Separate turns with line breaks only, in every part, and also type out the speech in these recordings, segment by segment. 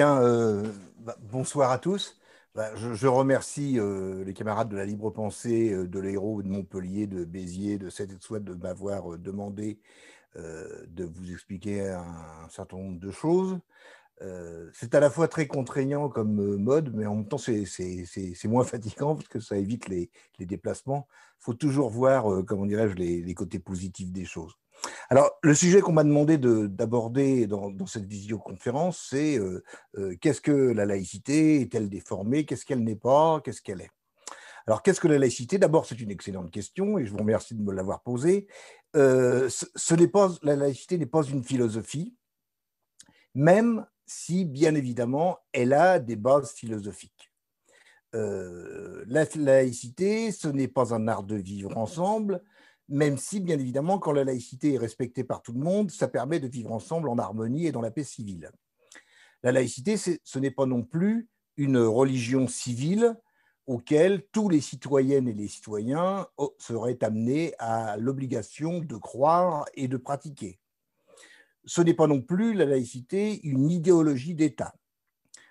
bien, euh, bah, bonsoir à tous. Bah, je, remercie euh, les camarades de la Libre Pensée, euh, de l'Héros, de Montpellier, de Béziers, de cette soit de m'avoir demandé de vous expliquer un, certain nombre de choses. c'est à la fois très contraignant comme mode, mais en même temps, c'est moins fatigant parce que ça évite les, déplacements. Il faut toujours voir, comment dirais-je, les côtés positifs des choses. Alors, le sujet qu'on m'a demandé d'aborder dans, cette visioconférence, c'est euh, euh, qu'est-ce que la laïcité Est-elle déformée Qu'est-ce qu'elle n'est pas Qu'est-ce qu'elle est Alors, qu'est-ce que la laïcité D'abord, c'est une excellente question et je vous remercie de me l'avoir posée. Euh, ce, pas, la laïcité n'est pas une philosophie, même si, bien évidemment, elle a des bases philosophiques. la laïcité, ce n'est pas un art de vivre ensemble, même si, bien évidemment, quand la laïcité est respectée par tout le monde, ça permet de vivre ensemble en harmonie et dans la paix civile. La laïcité, ce n'est pas non plus une religion civile auquel tous les citoyennes et les citoyens oh, seraient amenés à l'obligation de croire et de pratiquer. Ce n'est pas non plus la laïcité une idéologie d'État.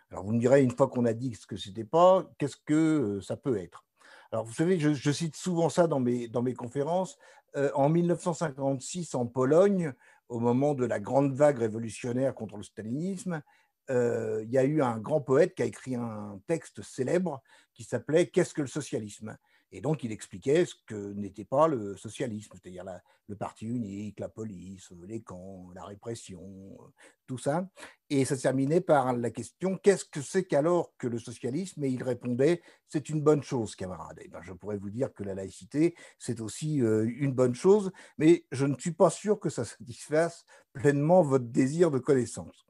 Alors vous me direz, une fois qu'on a dit ce que c'était pas, qu'est-ce que euh, ça peut être alors, vous savez, je, cite souvent ça dans mes, conférences. Euh, en 1956, en Pologne, au moment de la grande vague révolutionnaire contre le stalinisme, euh, il y a eu un grand poète qui a écrit un texte célèbre qui s'appelait Qu'est-ce que le socialisme et donc, il expliquait ce que n'était pas le socialisme, c'est-à-dire le parti unique, la police, les camps, la répression, euh, tout ça. Et ça terminait par la question qu'est-ce que c'est qu'alors que le socialisme Et il répondait c'est une bonne chose, camarade. Eh ben, je pourrais vous dire que la laïcité, c'est aussi euh, une bonne chose, mais je ne suis pas sûr que ça satisfasse pleinement votre désir de connaissance.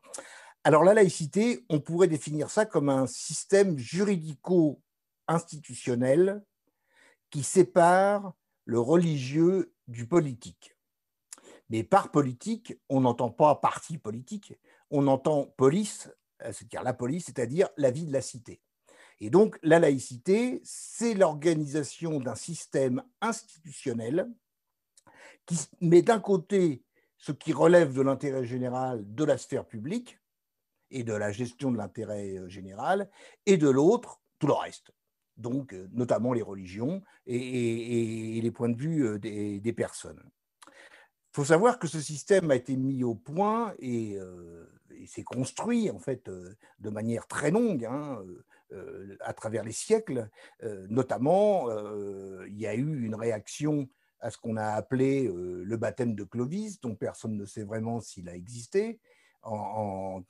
Alors, la laïcité, on pourrait définir ça comme un système juridico-institutionnel qui sépare le religieux du politique. Mais par politique, on n'entend pas parti politique, on entend police, euh, c'est-à-dire la police, c'est-à-dire la vie de la cité. Et donc la laïcité, c'est l'organisation d'un système institutionnel qui met d'un côté ce qui relève de l'intérêt général de la sphère publique et de la gestion de l'intérêt euh, général, et de l'autre, tout le reste donc euh, notamment les religions et, les points de vue euh, des, personnes. Il faut savoir que ce système a été mis au point et, euh, s'est construit en fait de manière très longue. Hein, à travers les siècles, notamment, il y a eu une réaction à ce qu'on a appelé le baptême de Clovis, dont personne ne sait vraiment s'il a existé, en,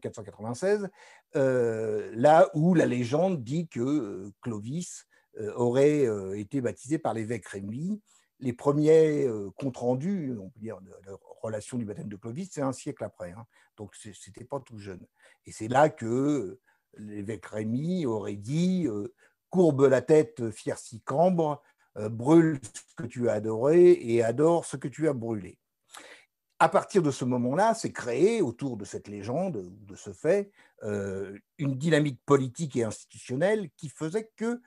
496, euh, là où la légende dit que euh, Clovis euh, aurait été baptisé par l'évêque Rémy. Les premiers comptes rendus, on peut dire, de la relation du baptême de Clovis, c'est un siècle après. Hein, donc, c'était pas tout jeune. Et c'est là que l'évêque Rémy aurait dit courbe la tête, fier cambre, brûle ce que tu as adoré et adore ce que tu as brûlé à partir de ce moment-là, s'est créée autour de cette légende, de ce fait, euh, une dynamique politique et institutionnelle qui faisait que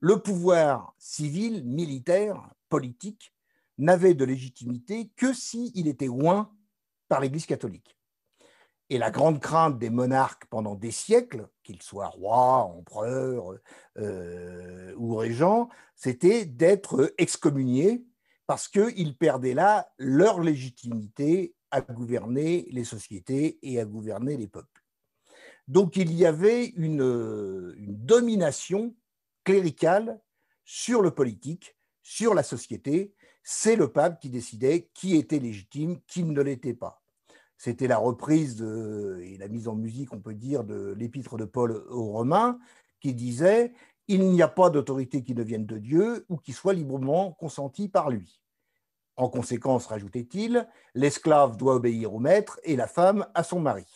le pouvoir civil, militaire, politique n'avait de légitimité que s'il était oint par l'Église catholique. Et la grande crainte des monarques pendant des siècles, qu'ils soient rois, empereurs euh, ou régents, c'était d'être excommuniés parce qu'ils perdaient là leur légitimité à gouverner les sociétés et à gouverner les peuples. Donc il y avait une, domination cléricale sur le politique, sur la société. C'est le pape qui décidait qui était légitime, qui ne l'était pas. C'était la reprise et la mise en musique, on peut dire, de l'épître de Paul aux Romains, qui disait il n'y a pas d'autorité qui ne vienne de Dieu ou qui soit librement consentie par lui. En conséquence, rajoutait-il, l'esclave doit obéir au maître et la femme à son mari.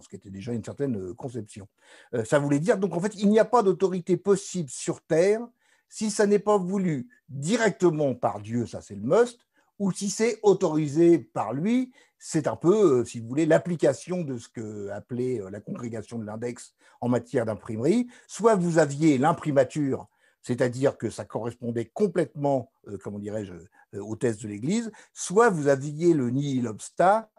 ce qui était déjà une certaine euh, conception. Euh, ça voulait dire, donc en fait, il n'y a pas d'autorité possible sur Terre si ça n'est pas voulu directement par Dieu, ça c'est le must, ou si c'est autorisé par lui, c'est un peu, euh, si vous voulez, l'application de ce que appelait euh, la congrégation de l'index en matière d'imprimerie. Soit vous aviez l'imprimature, c'est-à-dire que ça correspondait complètement, euh, comment dirais-je, au aux de l'Église, soit vous aviez le nihil obsta,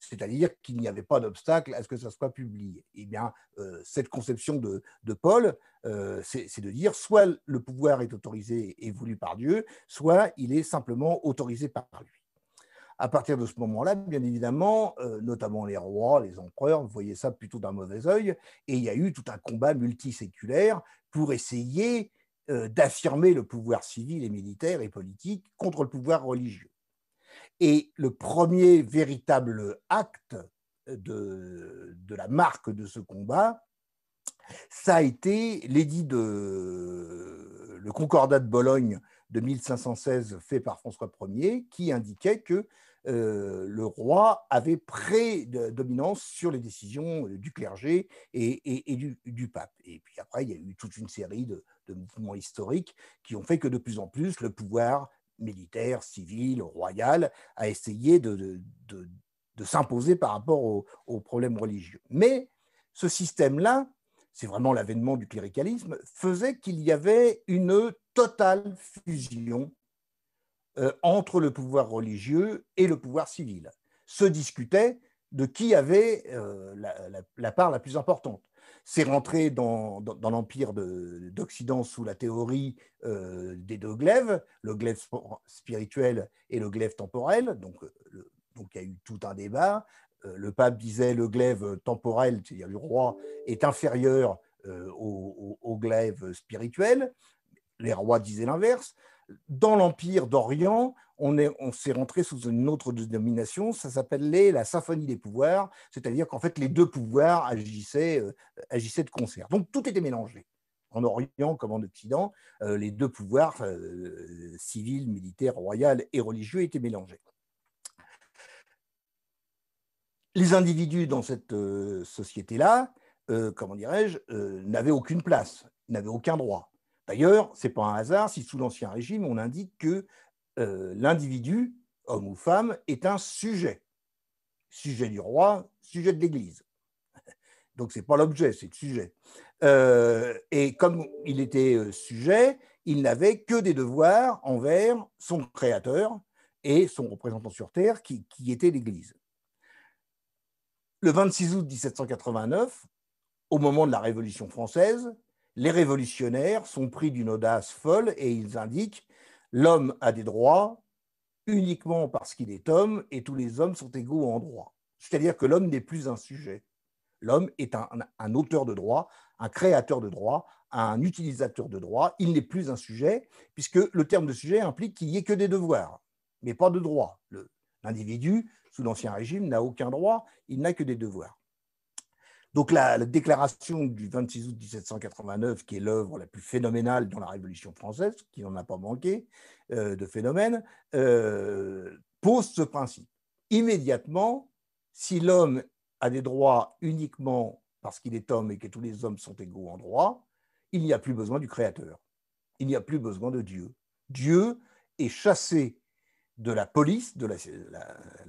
c'est-à-dire qu'il n'y avait pas d'obstacle à ce que ça soit publié. Eh bien, euh, cette conception de, Paul, euh, c'est de dire soit le pouvoir est autorisé et voulu par Dieu, soit il est simplement autorisé par lui. À partir de ce moment-là, bien évidemment, euh, notamment les rois, les empereurs voyaient ça plutôt d'un mauvais œil, et il y a eu tout un combat multiséculaire pour essayer d'affirmer le pouvoir civil et militaire et politique contre le pouvoir religieux. Et le premier véritable acte euh, de, la marque de ce combat, ça a été l'édit de le Concordat de Bologne de 1516 fait par François Ier, qui indiquait que euh, le roi avait de dominance sur les décisions euh, du clergé et, du, pape. Et puis après, il y a eu toute une série de, mouvements historiques qui ont fait que de plus en plus, le pouvoir militaire, civil, royal, à essayer de, s'imposer par rapport aux problèmes religieux. Mais ce système-là, c'est vraiment l'avènement du cléricalisme, faisait qu'il y avait une totale fusion euh, entre le pouvoir religieux et le pouvoir civil. Se discutait de qui avait euh, la part la plus importante. C'est rentré dans, l'empire d'Occident sous la théorie euh, des deux glaives, le glaive spirituel et le glaive temporel. Euh, donc, il y a eu tout un débat. Euh, le pape disait le glaive temporel, c'est-à-dire le roi, est inférieur au, glaive spirituel. Les rois disaient l'inverse dans l'Empire d'Orient, on s'est rentré sous une autre dénomination, ça s'appelait la symphonie des pouvoirs, c'est-à-dire qu'en fait les deux pouvoirs agissaient, euh, de concert. Donc tout était mélangé. En Orient comme en Occident, euh, les deux pouvoirs euh, civils, civil, militaire, royal et religieux étaient mélangés. Les individus dans cette société-là, comment dirais-je, n'avaient aucune place, n'avaient aucun droit D'ailleurs, ce n'est pas un hasard si sous l'Ancien Régime, on indique que euh, l'individu, homme ou femme, est un sujet. Sujet du roi, sujet de l'Église. Donc ce n'est pas l'objet, c'est le sujet. Euh, et comme il était euh, sujet, il n'avait que des devoirs envers son créateur et son représentant sur Terre, qui, qui était l'Église. Le 26 août 1789, au moment de la Révolution française, les révolutionnaires sont pris d'une audace folle et ils indiquent l'homme a des droits uniquement parce qu'il est homme et tous les hommes sont égaux en droit. C'est-à-dire que l'homme n'est plus un sujet. L'homme est un, auteur de droit, un créateur de droit, un utilisateur de droit. Il n'est plus un sujet, puisque le terme de sujet implique qu'il n'y ait que des devoirs, mais pas de droits. L'individu, sous l'Ancien Régime, n'a aucun droit, il n'a que des devoirs. Donc la, déclaration du 26 août 1789, qui est l'œuvre la plus phénoménale dans la Révolution française, qui n'en a pas manqué euh, de phénomène, euh, pose ce principe. Immédiatement, si l'homme a des droits uniquement parce qu'il est homme et que tous les hommes sont égaux en droit, il n'y a plus besoin du Créateur, il n'y a plus besoin de Dieu. Dieu est chassé de la police, de la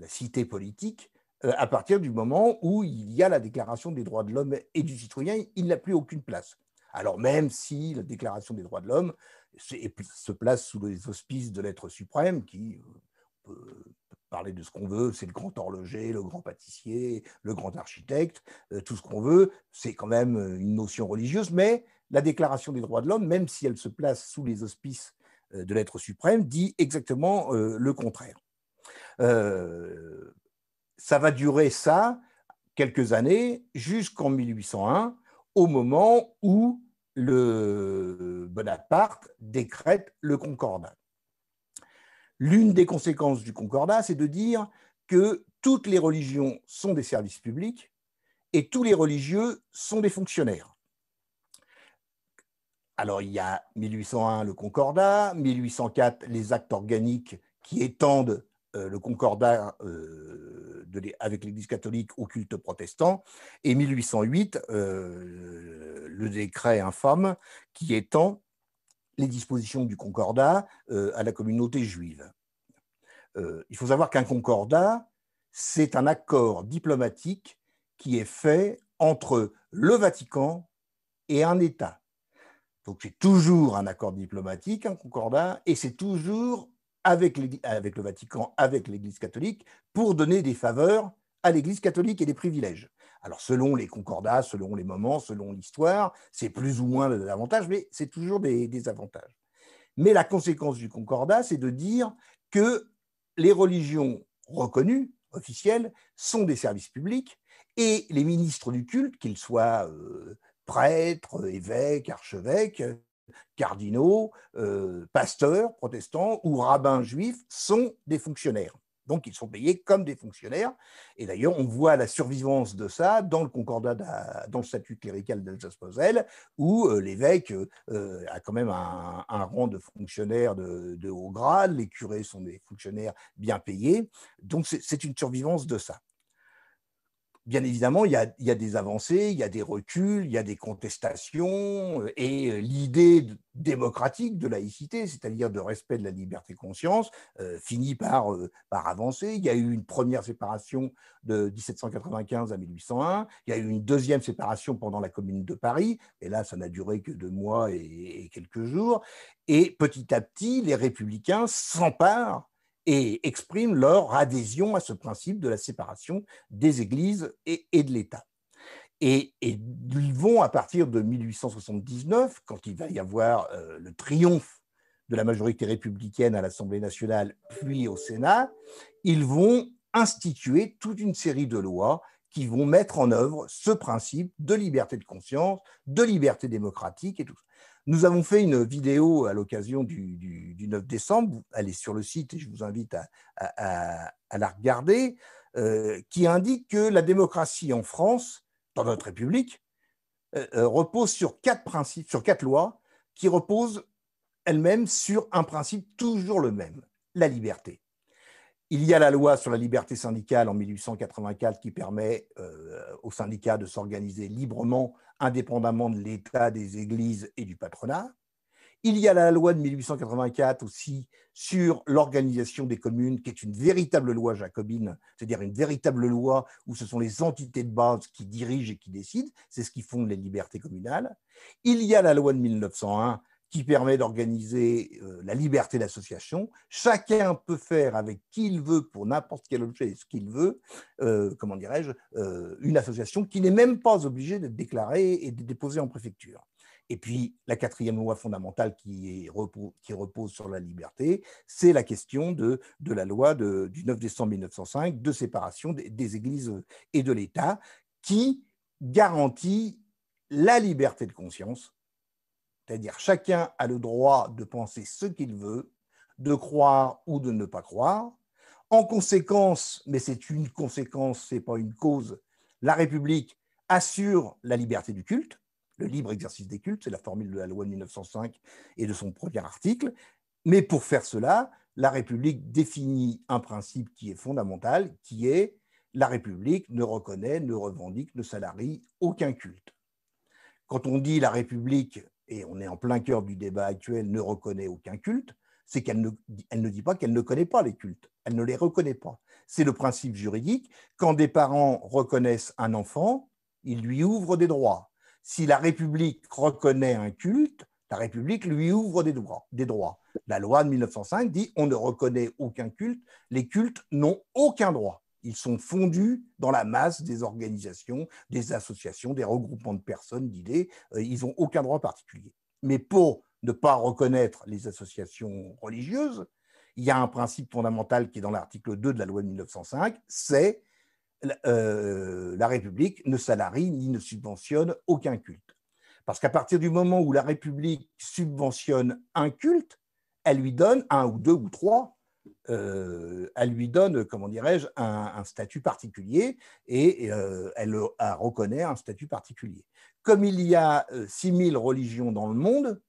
cité politique, euh, à partir du moment où il y a la Déclaration des droits de l'homme et du citoyen, il n'a plus aucune place. Alors même si la Déclaration des droits de l'homme se place sous les auspices de l'être suprême, qui euh, peut parler de ce qu'on veut, c'est le grand horloger, le grand pâtissier, le grand architecte, euh, tout ce qu'on veut, c'est quand même une notion religieuse, mais la Déclaration des droits de l'homme, même si elle se place sous les auspices de l'être suprême, dit exactement le contraire ça va durer ça quelques années jusqu'en 1801, au moment où le Bonaparte décrète le concordat. L'une des conséquences du concordat, c'est de dire que toutes les religions sont des services publics et tous les religieux sont des fonctionnaires. Alors il y a 1801 le concordat, 1804 les actes organiques qui étendent euh, le concordat euh, avec l'Église catholique au culte protestant, et 1808, euh, le décret infâme qui étend les dispositions du concordat euh, à la communauté juive. Euh, il faut savoir qu'un concordat, c'est un accord diplomatique qui est fait entre le Vatican et un État. Donc c'est toujours un accord diplomatique, un concordat, et c'est toujours avec, le Vatican, avec l'Église catholique, pour donner des faveurs à l'Église catholique et des privilèges. Alors, selon les concordats, selon les moments, selon l'histoire, c'est plus ou moins des avantages, mais c'est toujours des, avantages. Mais la conséquence du concordat, c'est de dire que les religions reconnues, officielles, sont des services publics et les ministres du culte, qu'ils soient euh, prêtres, évêques, archevêques, cardinaux, euh, pasteurs protestants ou rabbins juifs sont des fonctionnaires. Donc ils sont payés comme des fonctionnaires. Et d'ailleurs, on voit la survivance de ça dans le concordat, dans le statut clérical d'Alsace-Moselle, où euh, l'évêque euh, a quand même un, rang de fonctionnaire de, de, haut grade, les curés sont des fonctionnaires bien payés. Donc c'est une survivance de ça bien évidemment, il y, a, des avancées, il y a des reculs, il y a des contestations, euh, et euh, l'idée démocratique de laïcité, c'est-à-dire de respect de la liberté de conscience, euh, finit par, avancer. Il y a eu une première séparation de 1795 à 1801, il y a eu une deuxième séparation pendant la Commune de Paris, et là, ça n'a duré que deux mois et, et quelques jours, et petit à petit, les républicains s'emparent et expriment leur adhésion à ce principe de la séparation des églises et, de l'État. Et, ils vont, à partir de 1879, quand il va y avoir euh, le triomphe de la majorité républicaine à l'Assemblée nationale, puis au Sénat, ils vont instituer toute une série de lois qui vont mettre en œuvre ce principe de liberté de conscience, de liberté démocratique et tout ça. Nous avons fait une vidéo à l'occasion du, 9 décembre, elle sur le site et je vous invite à, la regarder, euh, qui indique que la démocratie en France, dans notre République, euh, euh, repose sur quatre principes, sur quatre lois qui reposent elles-mêmes sur un principe toujours le même, la liberté. Il y a la loi sur la liberté syndicale en 1884 qui permet euh, aux syndicats de s'organiser librement, indépendamment de l'État, des églises et du patronat. Il y a la loi de 1884 aussi sur l'organisation des communes, qui est une véritable loi jacobine, c'est-à-dire une véritable loi où ce sont les entités de base qui dirigent et qui décident, c'est ce qui fonde les libertés communales. Il y a la loi de 1901 qui permet d'organiser euh, la liberté d'association. Chacun peut faire avec qui il veut, pour n'importe quel objet ce qu'il veut, euh, comment dirais-je, euh, une association qui n'est même pas obligée de déclarer et de déposer en préfecture. Et puis, la quatrième loi fondamentale qui, repose sur la liberté, c'est la question de, la loi du 9 décembre 1905 de séparation des églises et de l'État, qui garantit la liberté de conscience c'est-à-dire chacun a le droit de penser ce qu'il veut, de croire ou de ne pas croire. En conséquence, mais c'est une conséquence, ce n'est pas une cause, la République assure la liberté du culte, le libre exercice des cultes, c'est la formule de la loi de 1905 et de son premier article. Mais pour faire cela, la République définit un principe qui est fondamental, qui est la République ne reconnaît, ne revendique, ne salarie aucun culte. Quand on dit la République et on est en plein cœur du débat actuel, ne reconnaît aucun culte, c'est qu'elle ne, dit pas qu'elle ne connaît pas les cultes, elle ne les reconnaît pas. C'est le principe juridique. Quand des parents reconnaissent un enfant, ils lui ouvrent des droits. Si la République reconnaît un culte, la République lui ouvre des droits. Des droits. La loi de 1905 dit on ne reconnaît aucun culte, les cultes n'ont aucun droit. Ils sont fondus dans la masse des organisations, des associations, des regroupements de personnes, d'idées. Euh, ils n'ont aucun droit particulier. Mais pour ne pas reconnaître les associations religieuses, il y a un principe fondamental qui est dans l'article 2 de la loi de 1905, c'est euh, la République ne salarie ni ne subventionne aucun culte. Parce qu'à partir du moment où la République subventionne un culte, elle lui donne un ou deux ou trois euh, elle lui donne, comment dirais-je, un, statut particulier et euh, elle euh, reconnaît un statut particulier. Comme il y a 6000 religions dans le monde,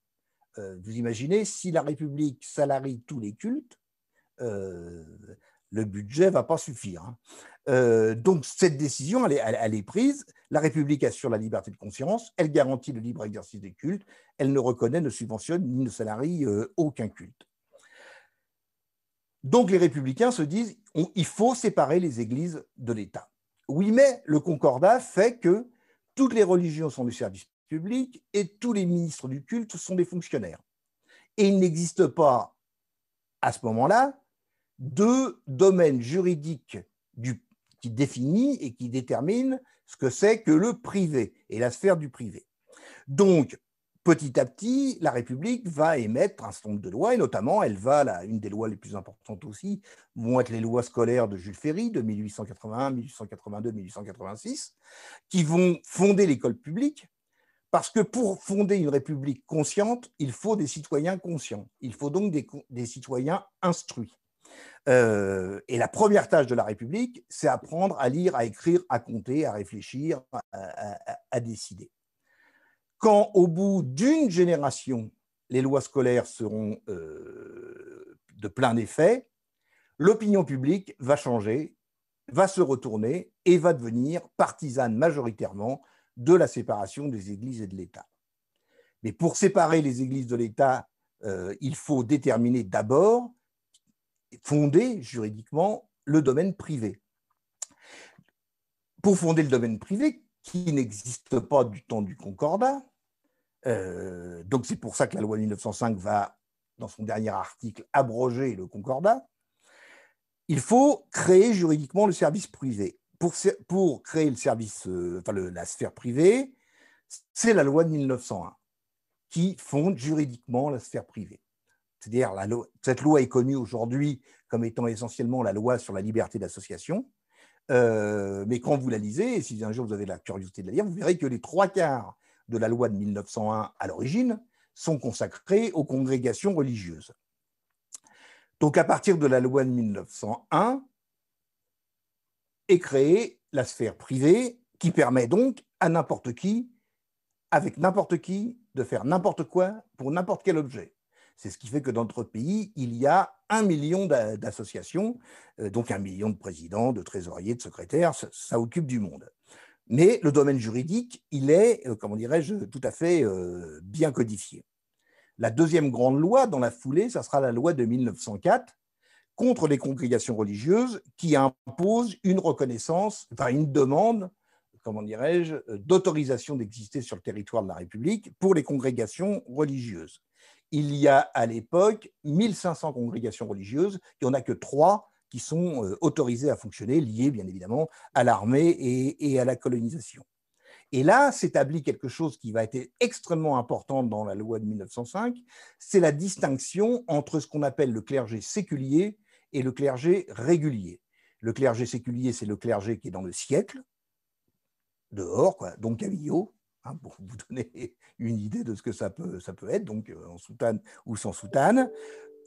vous imaginez, si la République salarie tous les cultes, le budget ne va pas suffire. Hein. donc cette décision, elle est prise. La République assure la liberté de conscience, elle garantit le libre exercice des cultes, elle ne reconnaît, ne subventionne ni ne salarie aucun culte. Donc les républicains se disent il faut séparer les églises de l'État. Oui, mais le concordat fait que toutes les religions sont du service public et tous les ministres du culte sont des fonctionnaires. Et il n'existe pas à ce moment-là deux domaines juridiques qui définit et qui détermine ce que c'est que le privé et la sphère du privé. Donc, petit à petit, la République va émettre un certain nombre de lois, et notamment, elle va, là, une des lois les plus importantes aussi, vont être les lois scolaires de Jules Ferry de 1881, 1882, 1886, qui vont fonder l'école publique, parce que pour fonder une République consciente, il faut des citoyens conscients, il faut donc des, citoyens instruits. Euh, et la première tâche de la République, c'est apprendre à lire, à écrire, à compter, à réfléchir, à décider quand au bout d'une génération, les lois scolaires seront euh, de plein effet, l'opinion publique va changer, va se retourner et va devenir partisane majoritairement de la séparation des églises et de l'État. Mais pour séparer les églises de l'État, euh, il faut déterminer d'abord, fonder juridiquement le domaine privé. Pour fonder le domaine privé, qui n'existe pas du temps du Concordat, euh, donc c'est pour ça que la loi 1905 va, dans son dernier article, abroger le concordat. Il faut créer juridiquement le service privé. Pour, pour créer le service, euh, enfin la sphère privée, c'est la loi de 1901 qui fonde juridiquement la sphère privée. C'est-à-dire, cette loi est connue aujourd'hui comme étant essentiellement la loi sur la liberté d'association, euh, mais quand vous la lisez, et si un jour vous avez la curiosité de la lire, vous verrez que les trois quarts de la loi de 1901 à l'origine sont consacrées aux congrégations religieuses. Donc à partir de la loi de 1901 est créée la sphère privée qui permet donc à n'importe qui, avec n'importe qui, de faire n'importe quoi pour n'importe quel objet. C'est ce qui fait que dans notre pays, il y a un million d'associations, euh, donc un million de présidents, de trésoriers, de secrétaires, ça, occupe du monde. Mais le domaine juridique, il est, euh, comment dirais-je, tout à fait euh, bien codifié. La deuxième grande loi dans la foulée, ça sera la loi de 1904 contre les congrégations religieuses qui impose une reconnaissance, enfin une demande, comment dirais-je, d'autorisation d'exister sur le territoire de la République pour les congrégations religieuses. Il y a à l'époque 1500 congrégations religieuses, il n'y en a que trois qui sont euh, autorisés à fonctionner, liés bien évidemment à l'armée et, à la colonisation. Et là s'établit quelque chose qui va être extrêmement important dans la loi de 1905, c'est la distinction entre ce qu'on appelle le clergé séculier et le clergé régulier. Le clergé séculier, c'est le clergé qui est dans le siècle, dehors, quoi, donc à hein, pour vous donner une idée de ce que ça peut, ça peut être, donc euh, en soutane ou sans soutane.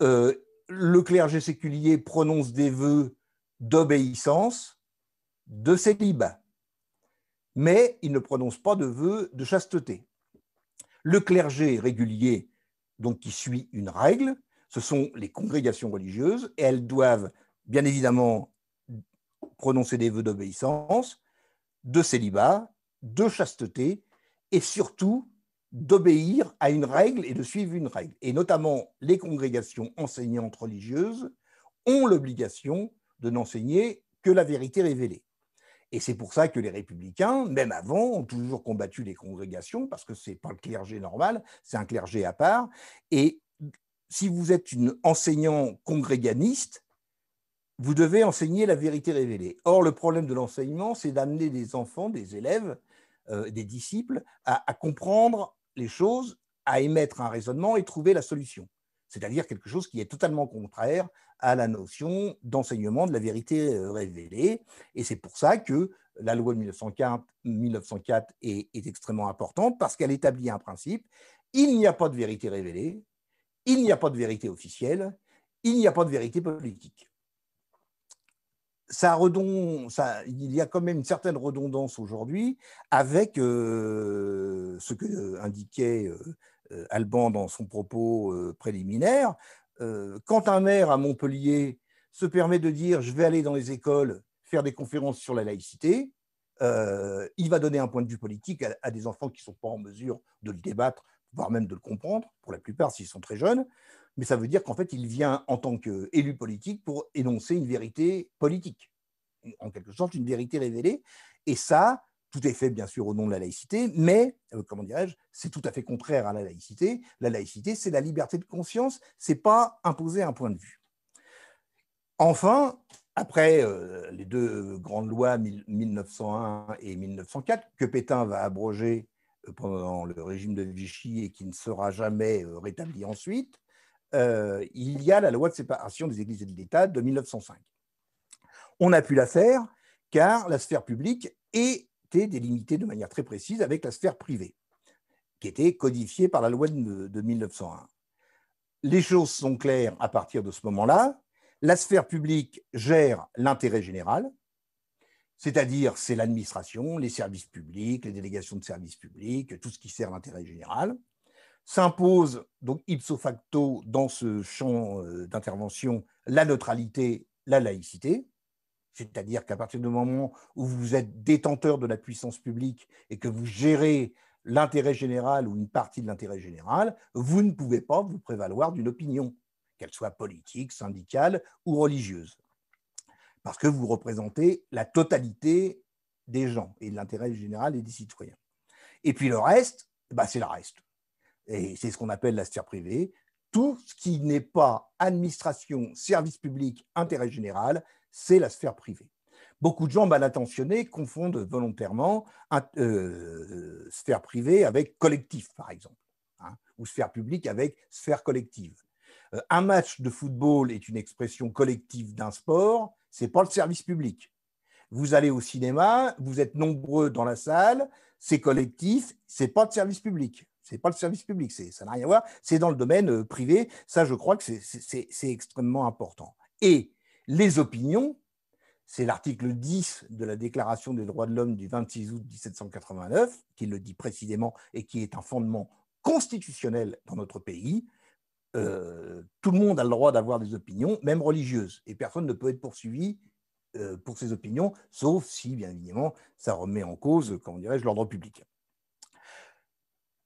Euh, le clergé séculier prononce des vœux d'obéissance, de célibat, mais il ne prononce pas de vœux de chasteté. Le clergé régulier, donc qui suit une règle, ce sont les congrégations religieuses, et elles doivent bien évidemment prononcer des vœux d'obéissance, de célibat, de chasteté, et surtout d'obéir à une règle et de suivre une règle. Et notamment, les congrégations enseignantes religieuses ont l'obligation de n'enseigner que la vérité révélée. Et c'est pour ça que les républicains, même avant, ont toujours combattu les congrégations, parce que ce n'est pas le clergé normal, c'est un clergé à part. Et si vous êtes une enseignant congréganiste, vous devez enseigner la vérité révélée. Or, le problème de l'enseignement, c'est d'amener des enfants, des élèves, euh, des disciples, à, à comprendre les choses à émettre un raisonnement et trouver la solution, c'est-à-dire quelque chose qui est totalement contraire à la notion d'enseignement de la vérité euh, révélée. Et c'est pour ça que la loi de 1904, 1904 est extrêmement importante, parce qu'elle établit un principe, il n'y a pas de vérité révélée, il n'y a pas de vérité officielle, il n'y a pas de vérité politique il y a quand même une certaine redondance aujourd'hui avec ce que indiquait Alban dans son propos préliminaire. quand un maire à Montpellier se permet de dire je vais aller dans les écoles faire des conférences sur la laïcité, il va donner un point de vue politique à, à des enfants qui ne sont pas en mesure de le débattre voire même de le comprendre, pour la plupart s'ils sont très jeunes, mais ça veut dire qu'en fait, il vient en tant qu'élu politique pour énoncer une vérité politique, en quelque sorte une vérité révélée, et ça, tout est fait bien sûr au nom de la laïcité, mais, euh, comment dirais-je, c'est tout à fait contraire à la laïcité. La laïcité, c'est la liberté de conscience, c'est pas imposer un point de vue. Enfin, après euh, les deux grandes lois 1901 et 1904 que Pétain va abroger euh, pendant le régime de Vichy et qui ne sera jamais euh, rétabli ensuite, euh, il y a la loi de séparation des Églises et de l'État de 1905. On a pu la faire car la sphère publique était délimitée de manière très précise avec la sphère privée, qui était codifiée par la loi de 1901. Les choses sont claires à partir de ce moment-là. La sphère publique gère l'intérêt général, c'est-à-dire c'est l'administration, les services publics, les délégations de services publics, tout ce qui sert l'intérêt général, s'impose donc ipso facto dans ce champ euh, d'intervention la neutralité, la laïcité, c'est-à-dire qu'à partir du moment où vous êtes détenteur de la puissance publique et que vous gérez l'intérêt général ou une partie de l'intérêt général, vous ne pouvez pas vous prévaloir d'une opinion, qu'elle soit politique, syndicale ou religieuse parce que vous représentez la totalité des gens et de l'intérêt général et des citoyens. Et puis le reste, bah c'est le reste. Et c'est ce qu'on appelle la sphère privée. Tout ce qui n'est pas administration, service public, intérêt général, c'est la sphère privée. Beaucoup de gens mal intentionnés confondent volontairement euh, sphère privée avec collectif, par exemple, hein, ou sphère publique avec sphère collective. Euh, un match de football est une expression collective d'un sport, n'est pas le service public. Vous allez au cinéma, vous êtes nombreux dans la salle, c'est collectif, c'est pas le service public. C'est pas le service public, ça n'a rien à voir, c'est dans le domaine euh, privé. Ça, je crois que c'est extrêmement important. Et les opinions, c'est l'article 10 de la Déclaration des droits de l'homme du 26 août 1789 qui le dit précisément et qui est un fondement constitutionnel dans notre pays. Euh, tout le monde a le droit d'avoir des opinions, même religieuses, et personne ne peut être poursuivi euh, pour ses opinions, sauf si, bien évidemment, ça remet en cause, comment dirais l'ordre public.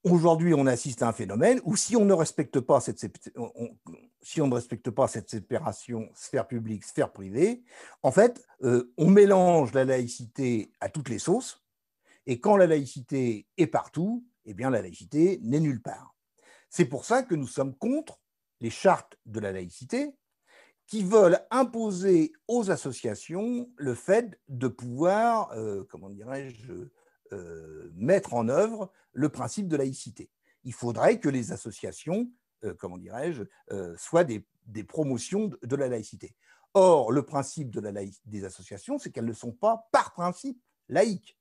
Aujourd'hui, on assiste à un phénomène où si on ne respecte pas cette, séparation sphère publique, sphère privée, en fait, euh, on mélange la laïcité à toutes les sauces, et quand la laïcité est partout, eh bien la laïcité n'est nulle part. C'est pour ça que nous sommes contre les chartes de la laïcité qui veulent imposer aux associations le fait de pouvoir, euh, comment dirais-je, euh, mettre en œuvre le principe de laïcité. Il faudrait que les associations, euh, comment dirais-je, soient des, promotions de, la laïcité. Or, le principe de des associations, c'est qu'elles ne sont pas, par principe, laïques,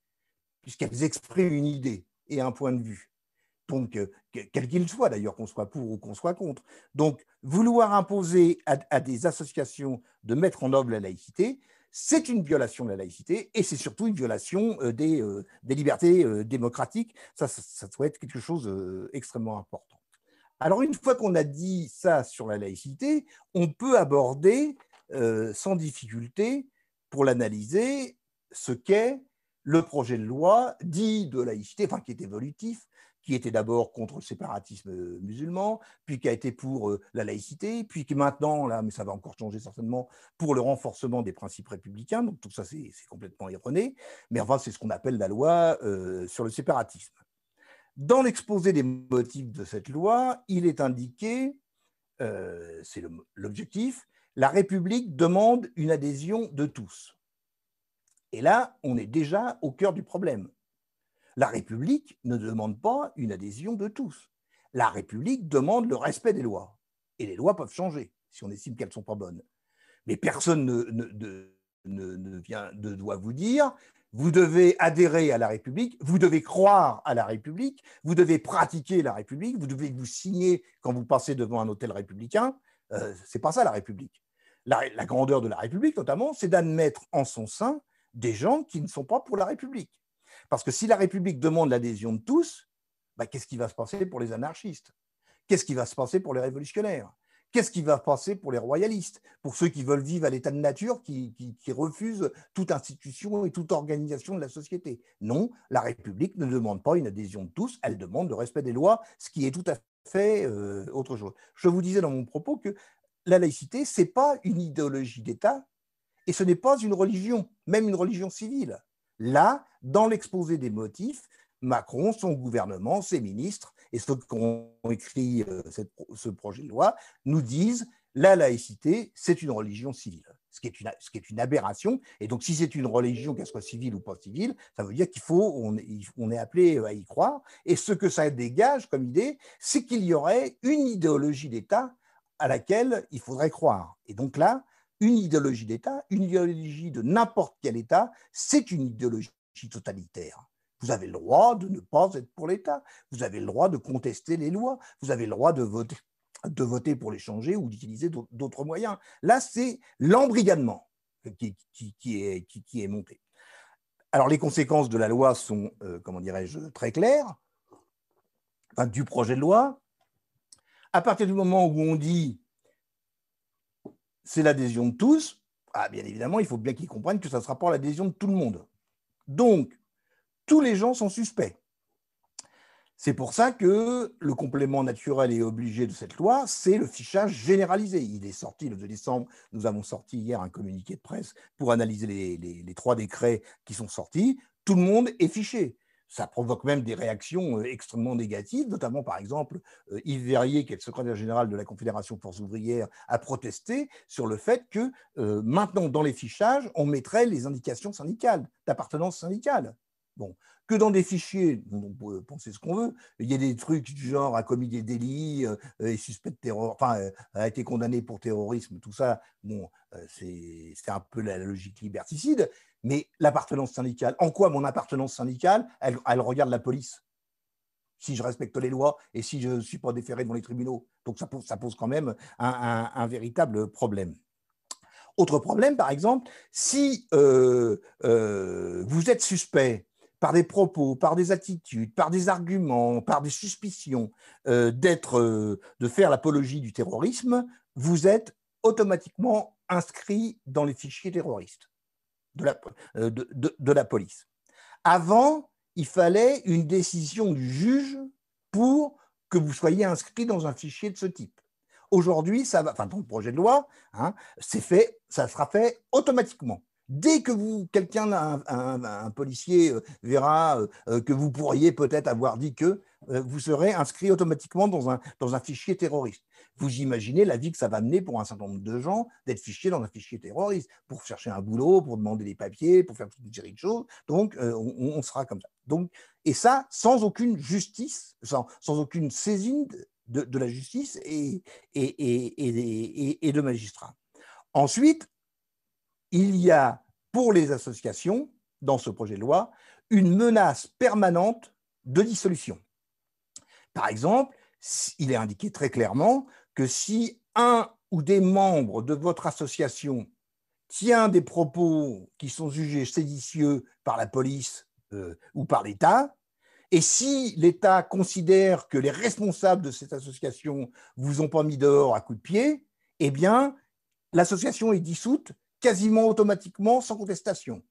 puisqu'elles expriment une idée et un point de vue donc quel qu'il soit d'ailleurs, qu'on soit pour ou qu'on soit contre. Donc, vouloir imposer à, des associations de mettre en œuvre la laïcité, c'est une violation de la laïcité et c'est surtout une violation euh, euh, des, libertés euh, démocratiques. Ça, ça, doit être quelque chose d'extrêmement important. Alors, une fois qu'on a dit ça sur la laïcité, on peut aborder sans difficulté, pour l'analyser, ce qu'est le projet de loi dit de laïcité, enfin qui est évolutif, qui était d'abord contre le séparatisme euh, musulman, puis qui a été pour euh, la laïcité, puis qui maintenant, là, mais ça va encore changer certainement, pour le renforcement des principes républicains. Donc tout ça, c'est complètement erroné. Mais enfin, c'est ce qu'on appelle la loi euh, sur le séparatisme. Dans l'exposé des motifs de cette loi, il est indiqué, c'est l'objectif, la République demande une adhésion de tous. Et là, on est déjà au cœur du problème. La République ne demande pas une adhésion de tous. La République demande le respect des lois. Et les lois peuvent changer si on estime qu'elles ne sont pas bonnes. Mais personne ne, doit vous dire, vous devez adhérer à la République, vous devez croire à la République, vous devez pratiquer la République, vous devez vous signer quand vous passez devant un hôtel républicain. Ce euh, c'est pas ça la République. la grandeur de la République, notamment, c'est d'admettre en son sein des gens qui ne sont pas pour la République. Parce que si la République demande l'adhésion de tous, bah, qu'est-ce qui va se passer pour les anarchistes Qu'est-ce qui va se passer pour les révolutionnaires Qu'est-ce qui va se passer pour les royalistes Pour ceux qui veulent vivre à l'état de nature, qui, refusent toute institution et toute organisation de la société Non, la République ne demande pas une adhésion de tous, elle demande le respect des lois, ce qui est tout à fait euh, autre chose. Je vous disais dans mon propos que la laïcité, ce n'est pas une idéologie d'État et ce n'est pas une religion, même une religion civile. Là, dans l'exposé des motifs, Macron, son gouvernement, ses ministres et ceux qui ont écrit euh, ce projet de loi nous disent la laïcité, c'est une religion civile, ce qui, est une, aberration. Et donc, si c'est une religion, qu'elle soit civile ou pas civile, ça veut dire qu'il faut, on est appelé à y croire. Et ce que ça dégage comme idée, c'est qu'il y aurait une idéologie d'État à laquelle il faudrait croire. Et donc là, une idéologie d'État, une idéologie de n'importe quel État, c'est une idéologie totalitaire. Vous avez le droit de ne pas être pour l'État, vous avez le droit de contester les lois, vous avez le droit de voter, de voter pour les changer ou d'utiliser d'autres moyens. Là, c'est l'embrigadement qui, est, monté. Alors, les conséquences de la loi sont, euh, comment dirais-je, très claires, du projet de loi. À partir du moment où on dit c'est l'adhésion de tous. Ah, bien évidemment, il faut bien qu'ils comprennent que ça sera pas l'adhésion de tout le monde. Donc, tous les gens sont suspects. C'est pour ça que le complément naturel et obligé de cette loi, c'est le fichage généralisé. Il est sorti le 2 décembre. Nous avons sorti hier un communiqué de presse pour analyser les trois décrets qui sont sortis. Tout le monde est fiché ça provoque même des réactions euh, extrêmement négatives, notamment par exemple euh, Yves Verrier, qui est le secrétaire général de la Confédération Force ouvrière, a protesté sur le fait que euh, maintenant dans les fichages, on mettrait les indications syndicales, d'appartenance syndicale. Bon, que dans des fichiers, on peut penser ce qu'on veut, il y a des trucs du genre a commis des délits, suspect de enfin a été condamné pour terrorisme, tout ça, bon, c'est un peu la logique liberticide. Mais l'appartenance syndicale, en quoi mon appartenance syndicale, elle, regarde la police si je respecte les lois et si je ne suis pas déféré devant les tribunaux. Donc ça pose, ça pose quand même un, véritable problème. Autre problème, par exemple, si euh, euh, vous êtes suspect par des propos, par des attitudes, par des arguments, par des suspicions euh, d'être, de faire l'apologie du terrorisme, vous êtes automatiquement inscrit dans les fichiers terroristes. Euh, de la, police. Avant, il fallait une décision du juge pour que vous soyez inscrit dans un fichier de ce type. Aujourd'hui, ça va, enfin, dans le projet de loi, hein, c'est fait, ça sera fait automatiquement. Dès que vous, quelqu'un, un, policier euh, verra euh, euh, que vous pourriez peut-être avoir dit que, vous serez inscrit automatiquement dans un, fichier terroriste. Vous imaginez la vie que ça va mener pour un certain nombre de gens d'être fiché dans un fichier terroriste, pour chercher un boulot, pour demander des papiers, pour faire toute une série de choses. Donc, on, sera comme ça. Donc, et ça, sans aucune justice, sans, aucune saisine de, la justice et, et, et, et de magistrats. Ensuite, il y a pour les associations, dans ce projet de loi, une menace permanente de dissolution. Par exemple, il est indiqué très clairement que si un ou des membres de votre association tient des propos qui sont jugés séditieux par la police euh, ou par l'État, et si l'État considère que les responsables de cette association vous ont pas mis dehors à coup de pied, eh bien, l'association est dissoute quasiment automatiquement, sans contestation.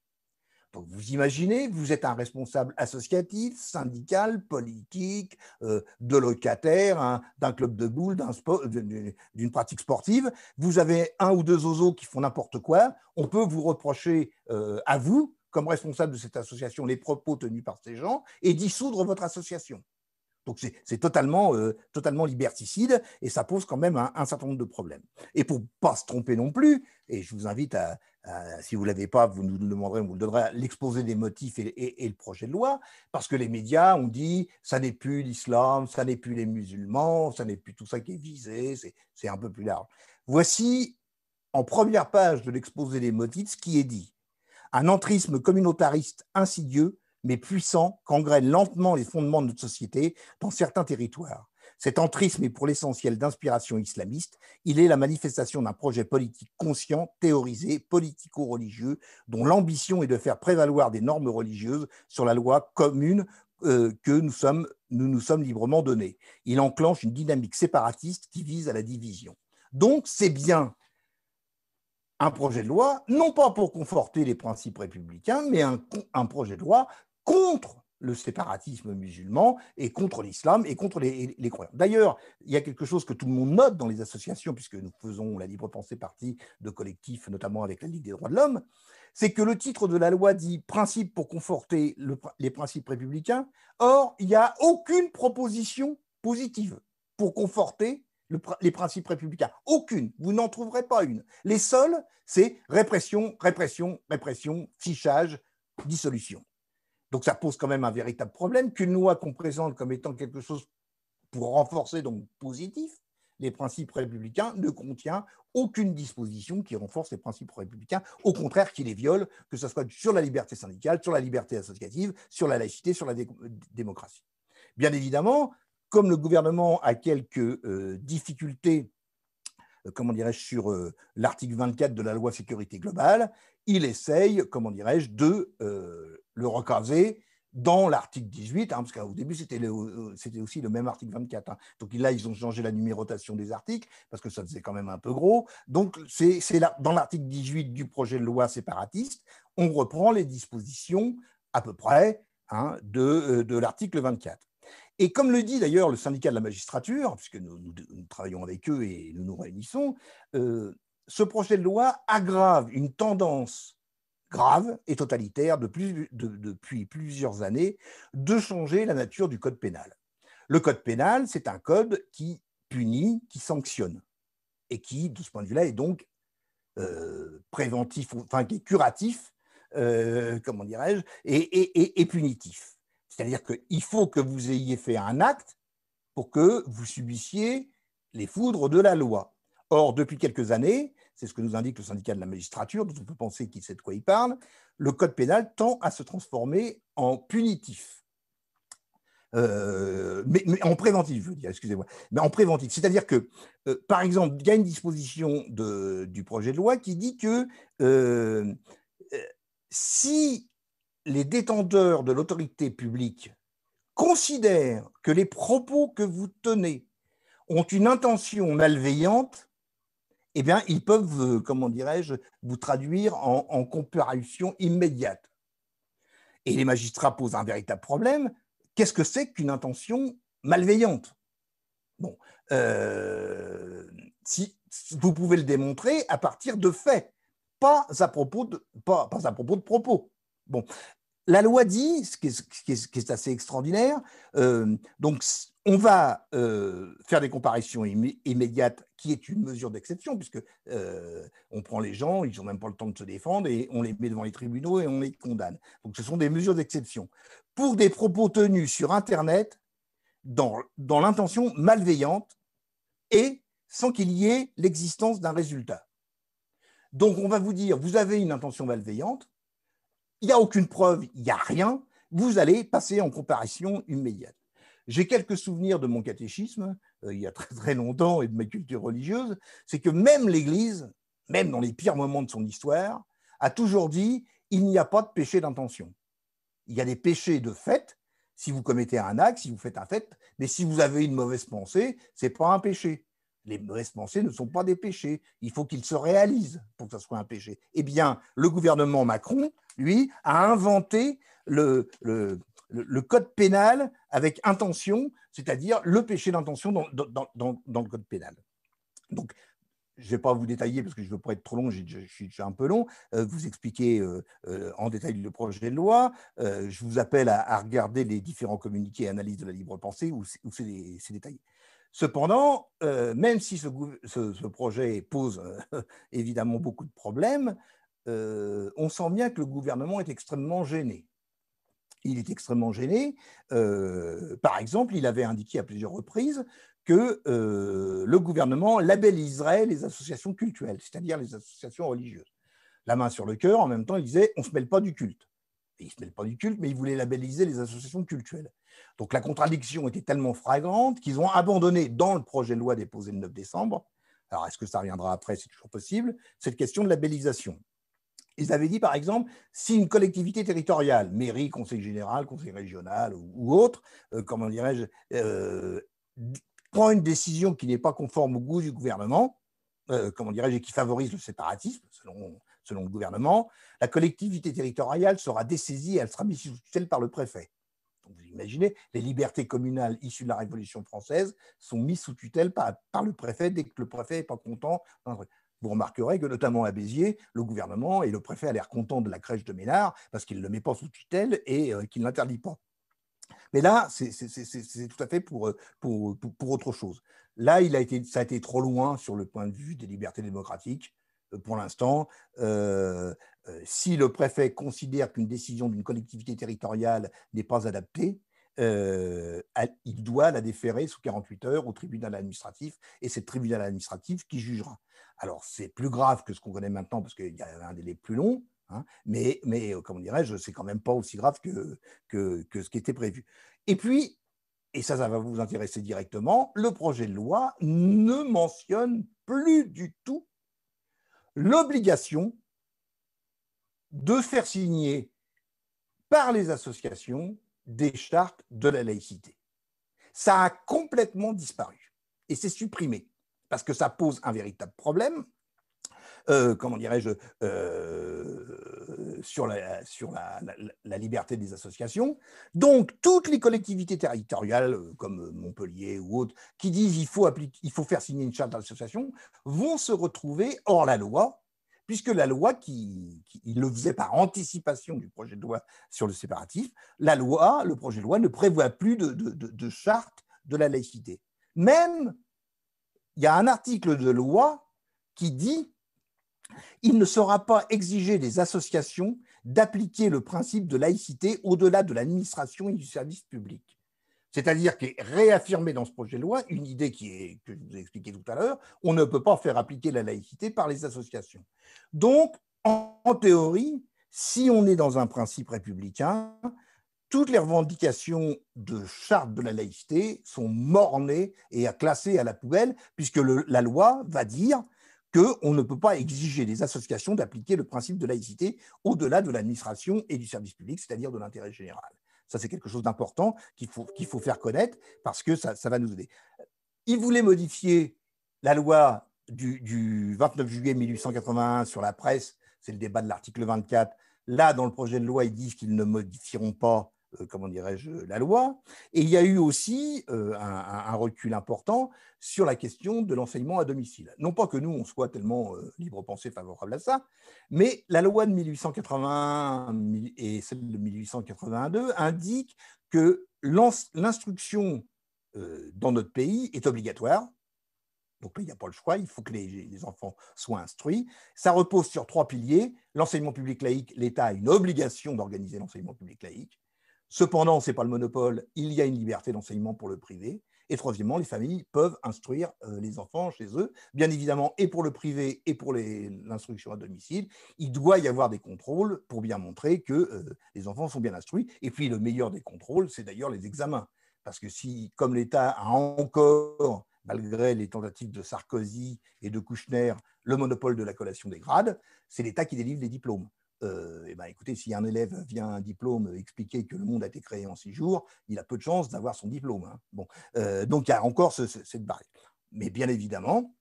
Donc, vous imaginez, vous êtes un responsable associatif, syndical, politique, euh, de locataire, hein, d'un club de boules, d'une, pratique sportive. Vous avez un ou deux oiseaux qui font n'importe quoi. On peut vous reprocher euh, à vous, comme responsable de cette association, les propos tenus par ces gens et dissoudre votre association. Donc c'est totalement, euh, totalement liberticide et ça pose quand même un, certain nombre de problèmes. Et pour ne pas se tromper non plus, et je vous invite à, si vous ne l'avez pas, vous nous le demanderez, on vous le donnera, l'exposé des motifs et, et, le projet de loi, parce que les médias ont dit ça n'est plus l'islam, ça n'est plus les musulmans, ça n'est plus tout ça qui est visé, c'est un peu plus large. Voici en première page de l'exposé des motifs ce qui est dit. Un entrisme communautariste insidieux mais puissant, qu'engraine lentement les fondements de notre société dans certains territoires. Cet entrisme est pour l'essentiel d'inspiration islamiste. Il est la manifestation d'un projet politique conscient, théorisé, politico-religieux, dont l'ambition est de faire prévaloir des normes religieuses sur la loi commune euh, que nous, sommes, nous nous sommes librement donnée. Il enclenche une dynamique séparatiste qui vise à la division. Donc, c'est bien un projet de loi, non pas pour conforter les principes républicains, mais un, un projet de loi contre le séparatisme musulman et contre l'islam et contre les, croyants. D'ailleurs, il y a quelque chose que tout le monde note dans les associations, puisque nous faisons la libre pensée partie de collectifs, notamment avec la Ligue des droits de l'homme, c'est que le titre de la loi dit principe pour conforter les principes républicains. Or, il n'y a aucune proposition positive pour conforter les principes républicains. Aucune. Vous n'en trouverez pas une. Les seules, c'est répression, répression, répression, fichage, dissolution. Donc ça pose quand même un véritable problème qu'une loi qu'on présente comme étant quelque chose pour renforcer, donc positif, les principes républicains ne contient aucune disposition qui renforce les principes républicains, au contraire qui les viole, que ce soit sur la liberté syndicale, sur la liberté associative, sur la laïcité, sur la démocratie. Bien évidemment, comme le gouvernement a quelques euh, difficultés euh, comment dirais-je, sur euh, l'article 24 de la loi sécurité globale, il essaye, comment dirais-je, de euh, le recaser dans l'article 18, hein, parce qu'au début c'était aussi le même article 24. Hein. Donc là, ils ont changé la numérotation des articles, parce que ça faisait quand même un peu gros. Donc c'est dans l'article 18 du projet de loi séparatiste, on reprend les dispositions à peu près hein, de l'article 24. Et comme le dit d'ailleurs le syndicat de la magistrature, puisque nous, travaillons avec eux et nous nous réunissons, euh, ce projet de loi aggrave une tendance grave et totalitaire depuis plusieurs années de changer la nature du code pénal. Le code pénal, c'est un code qui punit, qui sanctionne, et qui, de ce point de vue-là, est donc euh, préventif, enfin qui est curatif, euh, comment dirais-je, et punitif. C'est-à-dire qu'il faut que vous ayez fait un acte pour que vous subissiez les foudres de la loi. Or, depuis quelques années, c'est ce que nous indique le syndicat de la magistrature, dont on peut penser qu'il sait de quoi il parle, le code pénal tend à se transformer en punitif. Euh, mais, en préventif, je veux dire, excusez-moi, mais en préventif. C'est-à-dire que, euh, par exemple, il y a une disposition du projet de loi qui dit que euh, si les détenteurs de l'autorité publique considèrent que les propos que vous tenez ont une intention malveillante, eh bien, ils peuvent, euh, comment dirais-je, vous traduire en, comparution immédiate. Et les magistrats posent un véritable problème. Qu'est-ce que c'est qu'une intention malveillante Bon, euh, si vous pouvez le démontrer à partir de faits, pas à propos de, pas, pas à propos de propos. Bon, la loi dit, ce qui est, assez extraordinaire, euh, donc on va euh, faire des comparaisons immédiates, qui est une mesure d'exception, puisque euh, on prend les gens, ils n'ont même pas le temps de se défendre, et on les met devant les tribunaux et on les condamne. Donc ce sont des mesures d'exception. Pour des propos tenus sur Internet, dans l'intention malveillante et sans qu'il y ait l'existence d'un résultat. Donc on va vous dire, vous avez une intention malveillante, il n'y a aucune preuve, il n'y a rien, vous allez passer en comparaison immédiate. J'ai quelques souvenirs de mon catéchisme, euh, il y a très très longtemps, et de ma culture religieuse, c'est que même l'Église, même dans les pires moments de son histoire, a toujours dit, il n'y a pas de péché d'intention. Il y a des péchés de fait, si vous commettez un acte, si vous faites un fait, mais si vous avez une mauvaise pensée, ce n'est pas un péché. Les mauvaises pensées ne sont pas des péchés. Il faut qu'ils se réalisent pour que ce soit un péché. Eh bien, le gouvernement Macron lui, a inventé le, code pénal avec intention, c'est-à-dire le péché d'intention dans, le code pénal. Donc, je ne vais pas vous détailler parce que je ne veux pas être trop long, je, suis déjà un peu long. Euh, vous expliquer euh, euh, en détail le projet de loi. je vous appelle à, regarder les différents communiqués et analyses de la libre pensée où c'est détaillé. Cependant, même si ce projet pose évidemment beaucoup de problèmes, euh, on sent bien que le gouvernement est extrêmement gêné. Il est extrêmement gêné. Euh, par exemple, il avait indiqué à plusieurs reprises que euh, le gouvernement labelliserait les associations cultuelles, c'est-à-dire les associations religieuses. La main sur le cœur, en même temps, il disait on ne se mêle pas du culte. il ne se mêle pas du culte, mais il voulait labelliser les associations cultuelles. Donc la contradiction était tellement flagrante qu'ils ont abandonné dans le projet de loi déposé le 9 décembre alors, est-ce que ça reviendra après C'est toujours possible. Cette question de labellisation. Ils avaient dit, par exemple, si une collectivité territoriale, mairie, conseil général, conseil régional ou, autre, euh, comment dirais-je, euh, prend une décision qui n'est pas conforme au goût du gouvernement, euh, comment dirais-je, et qui favorise le séparatisme, selon, le gouvernement, la collectivité territoriale sera dessaisie et elle sera mise sous tutelle par le préfet. vous imaginez, les libertés communales issues de la Révolution française sont mises sous tutelle par, par le préfet dès que le préfet n'est pas content. Vous remarquerez que, notamment à Béziers, le gouvernement et le préfet a l'air content de la crèche de Ménard parce qu'il ne le met pas sous tutelle et euh, qu'il ne l'interdit pas. Mais là, c'est tout à fait euh, pour, pour, autre chose. Là, il a été, ça a été trop loin sur le point de vue des libertés démocratiques. Euh, pour l'instant, si le préfet considère qu'une décision d'une collectivité territoriale n'est pas adaptée, euh, il doit la déférer sous 48 heures au tribunal administratif, et c'est le tribunal administratif qui jugera. Alors, c'est plus grave que ce qu'on connaît maintenant, parce qu'il y a un délai plus long, hein, mais, euh, comme on dirait, je c'est quand même pas aussi grave que, que, que ce qui était prévu. Et puis, et ça, ça va vous intéresser directement, le projet de loi ne mentionne plus du tout l'obligation de faire signer par les associations des chartes de la laïcité. Ça a complètement disparu et c'est supprimé parce que ça pose un véritable problème, euh, comment dirais-je, euh, sur, la, liberté des associations. Donc, toutes les collectivités territoriales, euh, comme Montpellier ou autres, qui disent qu'il faut, il faut faire signer une charte d'association, vont se retrouver hors la loi puisque la loi qui, il le faisait par anticipation du projet de loi sur le séparatif, la loi, le projet de loi ne prévoit plus de, de charte de la laïcité. Même, il y a un article de loi qui dit il ne sera pas exigé des associations d'appliquer le principe de laïcité au-delà de l'administration et du service public. C'est-à-dire est réaffirmé dans ce projet de loi une idée qui est, que je vous ai expliquée tout à l'heure, on ne peut pas faire appliquer la laïcité par les associations. Donc, en, théorie, si on est dans un principe républicain, toutes les revendications de charte de la laïcité sont mornées et à classer à la poubelle, puisque la loi va dire qu'on ne peut pas exiger des associations d'appliquer le principe de laïcité au-delà de l'administration et du service public, c'est-à-dire de l'intérêt général. Ça, c'est quelque chose d'important qu'il faut, faire connaître parce que ça, va nous aider. Il voulait modifier la loi du, du 29 juillet 1881 sur la presse, c'est le débat de l'article 24. Là, dans le projet de loi, ils disent qu'ils ne modifieront pas euh, comment dirais-je, la loi. Et il y a eu aussi euh, un, recul important sur la question de l'enseignement à domicile. Non pas que nous, on soit tellement euh, libre pensée favorable à ça, mais la loi de 1881 et celle de 1882 indiquent que l'instruction dans notre pays est obligatoire. Donc il n'y a pas le choix, il faut que les, enfants soient instruits. Ça repose sur trois piliers. L'enseignement public laïque, l'État a une obligation d'organiser l'enseignement public laïque. Cependant, ce n'est pas le monopole, il y a une liberté d'enseignement pour le privé. Et troisièmement, les familles peuvent instruire euh, les enfants chez eux. Bien évidemment, et pour le privé et pour l'instruction à domicile, il doit y avoir des contrôles pour bien montrer que euh, les enfants sont bien instruits. Et puis, le meilleur des contrôles, c'est d'ailleurs les examens. Parce que si, comme l'État a encore, malgré les tentatives de Sarkozy et de Kouchner, le monopole de la collation des grades, c'est l'État qui délivre les diplômes. Euh, eh ben, écoutez, si un élève vient à un diplôme euh, expliquer que le monde a été créé en six jours, il a peu de chances d'avoir son diplôme. Hein. Bon, euh, donc il y a encore cette barrière. Mais bien évidemment,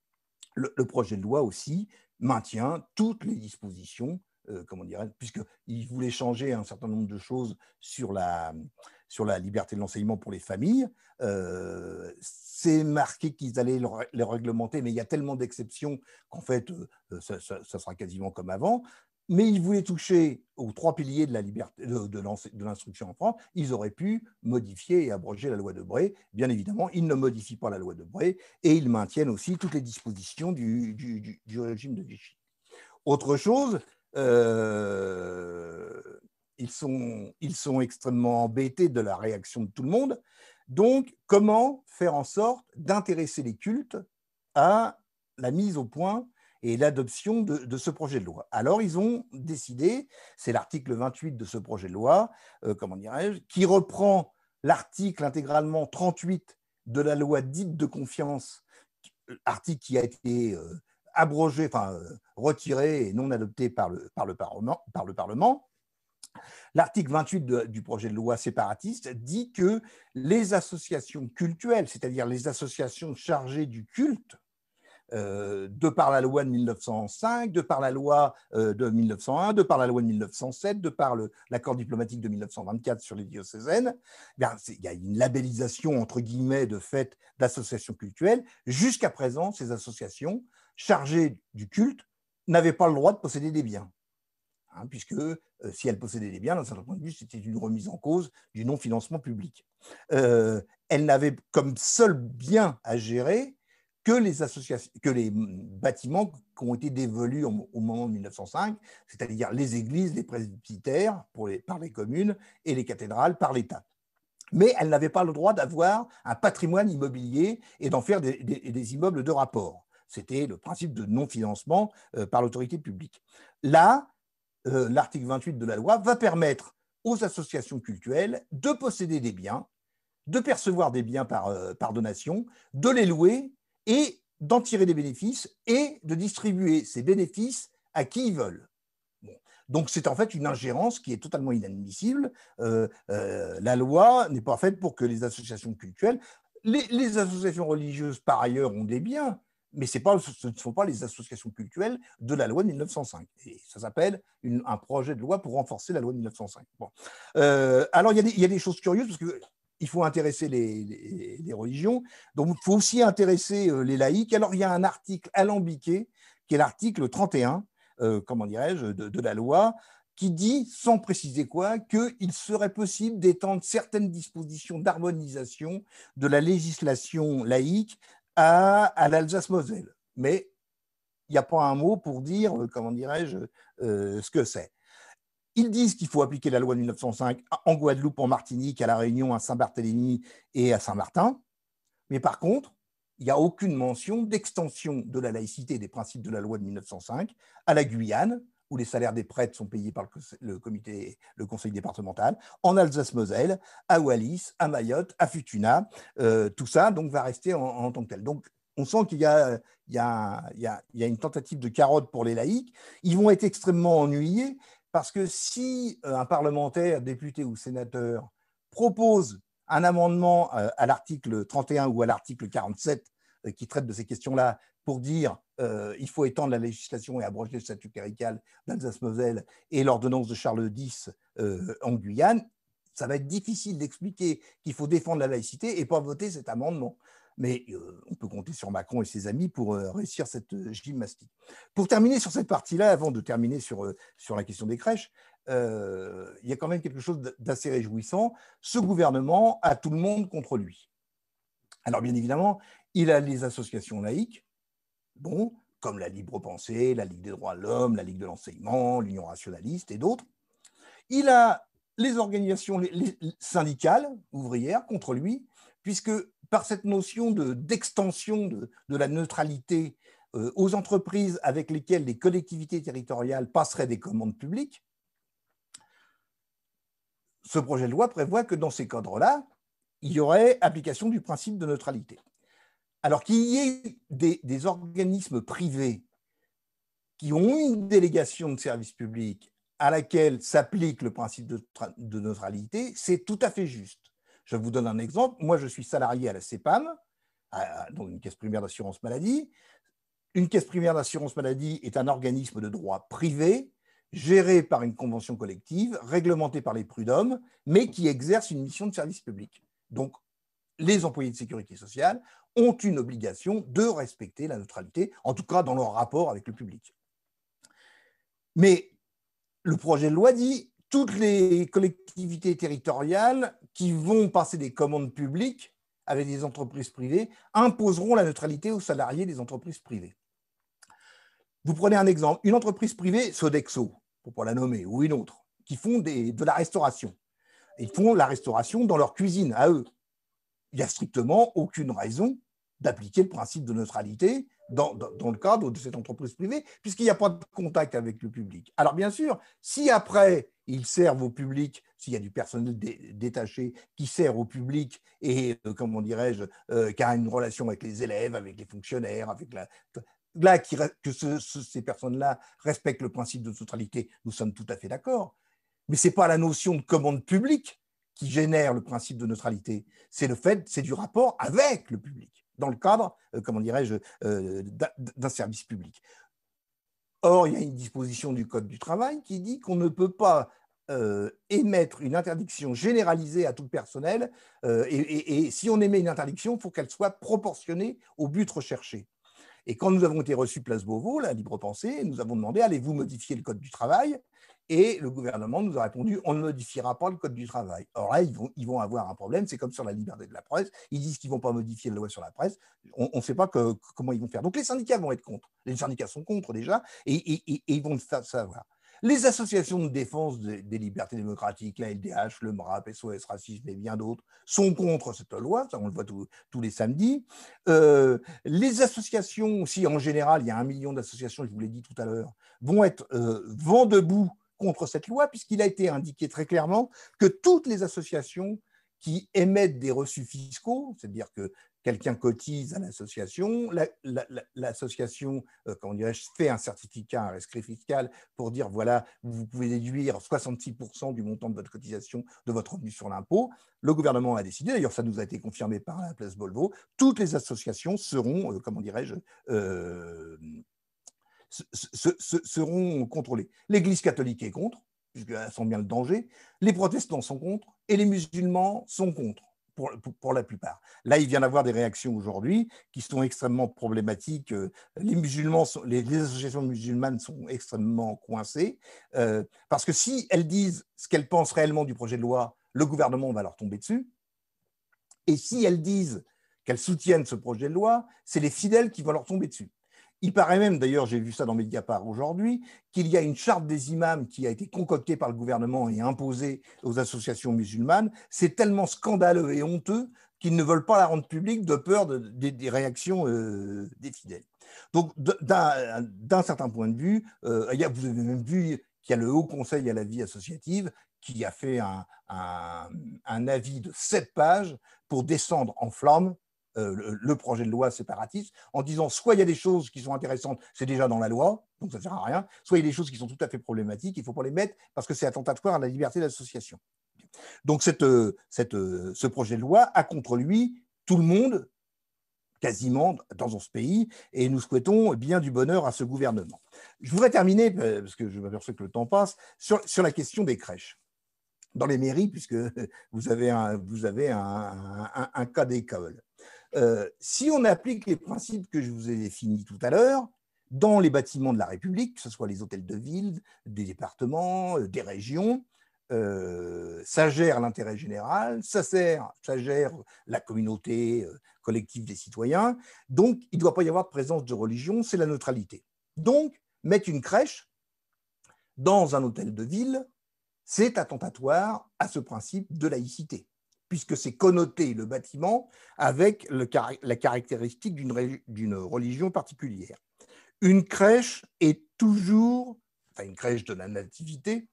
le, projet de loi aussi maintient toutes les dispositions, comment puisqu'il voulait changer un certain nombre de choses sur la, sur la liberté de l'enseignement pour les familles. c'est marqué qu'ils allaient les réglementer, mais il y a tellement d'exceptions qu'en fait, ça, sera quasiment comme avant mais ils voulaient toucher aux trois piliers de l'instruction en France, ils auraient pu modifier et abroger la loi de Bray. Bien évidemment, ils ne modifient pas la loi de Bray et ils maintiennent aussi toutes les dispositions du, régime de Vichy. Autre chose, euh, ils sont extrêmement embêtés de la réaction de tout le monde. Donc, comment faire en sorte d'intéresser les cultes à la mise au point et l'adoption de, ce projet de loi. Alors ils ont décidé, c'est l'article 28 de ce projet de loi, euh, comment dirais-je, qui reprend l'article intégralement 38 de la loi dite de confiance, euh, article qui a été euh, abrogé, enfin retiré et non adopté par le, par Parlement. Par le Parlement. L'article 28 du projet de loi séparatiste dit que les associations cultuelles, c'est-à-dire les associations chargées du culte, euh, de par la loi de 1905, euh, de par la loi de 1901, de par la loi de 1907, de par l'accord diplomatique de 1924 sur les diocésaines, eh il y a une labellisation entre guillemets de fait d'associations cultuelles. Jusqu'à présent, ces associations chargées du culte n'avaient pas le droit de posséder des biens, hein, puisque euh, si elles possédaient des biens, d'un certain point de vue, c'était une remise en cause du non-financement public. elles n'avaient comme seul bien à gérer que les, associations, que les bâtiments qui ont été dévolus au moment de 1905, c'est-à-dire les églises, les presbytères pour les, par les communes et les cathédrales par l'État. Mais elles n'avaient pas le droit d'avoir un patrimoine immobilier et d'en faire des, immeubles de rapport. C'était le principe de non-financement euh, par l'autorité publique. Là, euh, l'article 28 de la loi va permettre aux associations cultuelles de posséder des biens, de percevoir des biens par, euh, par donation, de les louer et d'en tirer des bénéfices et de distribuer ces bénéfices à qui ils veulent. Donc c'est en fait une ingérence qui est totalement inadmissible. Euh, euh, la loi n'est pas faite pour que les associations culturelles, les, associations religieuses par ailleurs ont des biens, mais pas, ce ne sont pas les associations culturelles de la loi de 1905. Et ça s'appelle un projet de loi pour renforcer la loi de 1905. Bon. Euh, alors, il y, a il y, a des, choses curieuses, parce que il faut intéresser les, religions, donc il faut aussi intéresser euh, les laïcs. Alors il y a un article alambiqué, qui est l'article 31, euh, comment dirais-je, de, la loi, qui dit, sans préciser quoi, qu'il serait possible d'étendre certaines dispositions d'harmonisation de la législation laïque à, l'Alsace-Moselle. Mais il n'y a pas un mot pour dire, euh, comment dirais-je, ce que c'est. Ils disent qu'il faut appliquer la loi de 1905 en Guadeloupe, en Martinique, à La Réunion, à Saint-Barthélemy et à Saint-Martin. Mais par contre, il n'y a aucune mention d'extension de la laïcité des principes de la loi de 1905 à la Guyane, où les salaires des prêtres sont payés par le, comité, le conseil départemental, en Alsace-Moselle, à Wallis, à Mayotte, à Futuna, euh, tout ça donc va rester en, tant que tel. Donc on sent qu'il y, y a, une tentative de carotte pour les laïcs. Ils vont être extrêmement ennuyés parce que si euh, un parlementaire, député ou sénateur propose un amendement euh, à l'article 31 ou à l'article 47 euh, qui traite de ces questions-là pour dire il faut étendre la législation et abroger le statut clérical d'Alsace-Moselle et l'ordonnance de Charles X en Guyane, ça va être difficile d'expliquer qu'il faut défendre la laïcité et pas voter cet amendement mais on peut compter sur Macron et ses amis pour réussir cette gymnastique. Pour terminer sur cette partie-là, avant de terminer sur, sur la question des crèches, il y a quand même quelque chose d'assez réjouissant. Ce gouvernement a tout le monde contre lui. Alors bien évidemment, il a les associations laïques, bon, comme la Libre Pensée, la Ligue des droits de l'homme, la Ligue de l'enseignement, l'Union rationaliste et d'autres. Il a les organisations syndicales, ouvrières, contre lui, puisque par cette notion d'extension de, la neutralité euh, aux entreprises avec lesquelles les collectivités territoriales passeraient des commandes publiques, ce projet de loi prévoit que dans ces cadres-là, il y aurait application du principe de neutralité. Alors qu'il y ait des, organismes privés qui ont une délégation de service public à laquelle s'applique le principe de neutralité, c'est tout à fait juste. Je vous donne un exemple. Moi, je suis salarié à la CEPAM, donc une caisse primaire d'assurance maladie. Une caisse primaire d'assurance maladie est un organisme de droit privé géré par une convention collective, réglementé par les prud'hommes, mais qui exerce une mission de service public. Donc, les employés de sécurité sociale ont une obligation de respecter la neutralité, en tout cas dans leur rapport avec le public. Mais le projet de loi dit toutes les collectivités territoriales qui vont passer des commandes publiques avec des entreprises privées imposeront la neutralité aux salariés des entreprises privées. Vous prenez un exemple, une entreprise privée, Sodexo, pour pas la nommer, ou une autre, qui font de la restauration. Ils font la restauration dans leur cuisine à eux. Il n'y a strictement aucune raison d'appliquer le principe de neutralité dans, le cadre de cette entreprise privée, puisqu'il n'y a pas de contact avec le public. Alors bien sûr, si après ils servent au public, s'il y a du personnel détaché qui sert au public et, euh, comment dirais-je, euh, qui a une relation avec les élèves, avec les fonctionnaires, avec la, là que ces personnes-là respectent le principe de neutralité, nous sommes tout à fait d'accord. Mais ce n'est pas la notion de commande publique qui génère le principe de neutralité, c'est le fait, c'est du rapport avec le public dans le cadre, euh, comment dirais-je, euh, d'un service public. Or, il y a une disposition du Code du travail qui dit qu'on ne peut pas euh, émettre une interdiction généralisée à tout personnel. et, si on émet une interdiction, il faut qu'elle soit proportionnée au but recherché. Et quand nous avons été reçus place Beauvau, la Libre Pensée, nous avons demandé allez-vous modifier le code du travail et le gouvernement nous a répondu, on ne modifiera pas le Code du travail. Or là, ils vont, ils vont avoir un problème, c'est comme sur la liberté de la presse, ils disent qu'ils ne vont pas modifier la loi sur la presse, on ne sait pas comment ils vont faire. Donc les syndicats vont être contre, les syndicats sont contre déjà, et, ils vont le savoir. Les associations de défense des, libertés démocratiques, la LDH, le MRAP, SOS Racisme et bien d'autres, sont contre cette loi, ça on le voit tous les samedis. Euh, les associations, aussi, en général il y a un million d'associations, je vous l'ai dit tout à l'heure, vont être euh, vent debout contre cette loi, puisqu'il a été indiqué très clairement que toutes les associations qui émettent des reçus fiscaux, c'est-à-dire que quelqu'un cotise à l'association, l'association euh, dirais-je, fait un certificat, un rescrit fiscal pour dire voilà, vous pouvez déduire 66% du montant de votre cotisation de votre revenu sur l'impôt. Le gouvernement a décidé, d'ailleurs ça nous a été confirmé par la place Volvo, toutes les associations seront, euh, comment dirais-je, euh, seront contrôlés. L'Église catholique est contre, puisqu'elle sent bien le danger, les protestants sont contre, et les musulmans sont contre. Pour, la plupart. Là, il vient d'avoir des réactions aujourd'hui qui sont extrêmement problématiques. Euh, les musulmans, les, associations musulmanes sont extrêmement coincées euh, parce que si elles disent ce qu'elles pensent réellement du projet de loi, le gouvernement va leur tomber dessus. Et si elles disent qu'elles soutiennent ce projet de loi, c'est les fidèles qui vont leur tomber dessus. Il paraît même, d'ailleurs, j'ai vu ça dans Mediapart aujourd'hui, qu'il y a une charte des imams qui a été concoctée par le gouvernement et imposée aux associations musulmanes. C'est tellement scandaleux et honteux qu'ils ne veulent pas la rendre publique de peur des réactions euh, des fidèles. Donc, d'un certain point de vue, euh, vous avez même vu qu'il y a le Haut Conseil à la vie associative qui a fait un, avis de sept pages pour descendre en flamme euh, le projet de loi séparatiste en disant soit il y a des choses qui sont intéressantes, c'est déjà dans la loi, donc ça ne sert à rien, soit il y a des choses qui sont tout à fait problématiques, il faut pas les mettre parce que c'est attentatoire à la liberté d'association. Donc euh, euh, ce projet de loi a contre lui tout le monde quasiment dans ce pays, et nous souhaitons bien du bonheur à ce gouvernement. Je voudrais terminer, parce que je m'aperçois que le temps passe, sur, la question des crèches. Dans les mairies, puisque vous avez vous avez un cas d'école. Euh, si on applique les principes que je vous ai définis tout à l'heure, dans les bâtiments de la République, que ce soit les hôtels de ville, des départements, euh, des régions, euh, ça gère l'intérêt général, ça, sert, ça gère la communauté collective des citoyens, donc il ne doit pas y avoir de présence de religion, c'est la neutralité. Donc, mettre une crèche dans un hôtel de ville, c'est attentatoire à ce principe de laïcité puisque c'est connoté le bâtiment avec la caractéristique d'une religion particulière. Une crèche est toujours, enfin une crèche de la nativité,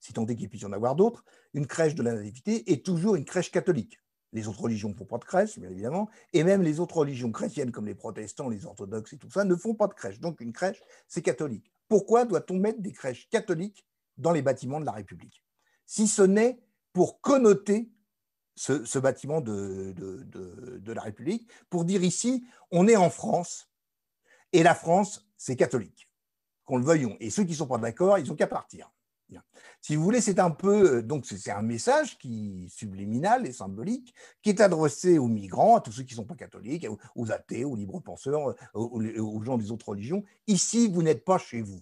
si tant est qu'il puisse y en avoir d'autres, une crèche de la nativité est toujours une crèche catholique. Les autres religions ne font pas de crèche, bien évidemment, et même les autres religions chrétiennes, comme les protestants, les orthodoxes et tout ça, ne font pas de crèche. Donc une crèche, c'est catholique. Pourquoi doit-on mettre des crèches catholiques dans les bâtiments de la République Si ce n'est pour connoter ce, bâtiment de, la République, pour dire ici, on est en France, et la France, c'est catholique, qu'on le veuille Et ceux qui ne sont pas d'accord, ils n'ont qu'à partir. Si vous voulez, c'est un peu euh, donc c'est un message qui subliminal et symbolique qui est adressé aux migrants, à tous ceux qui ne sont pas catholiques, aux athées, aux libres penseurs, euh, aux gens des autres religions. Ici, vous n'êtes pas chez vous.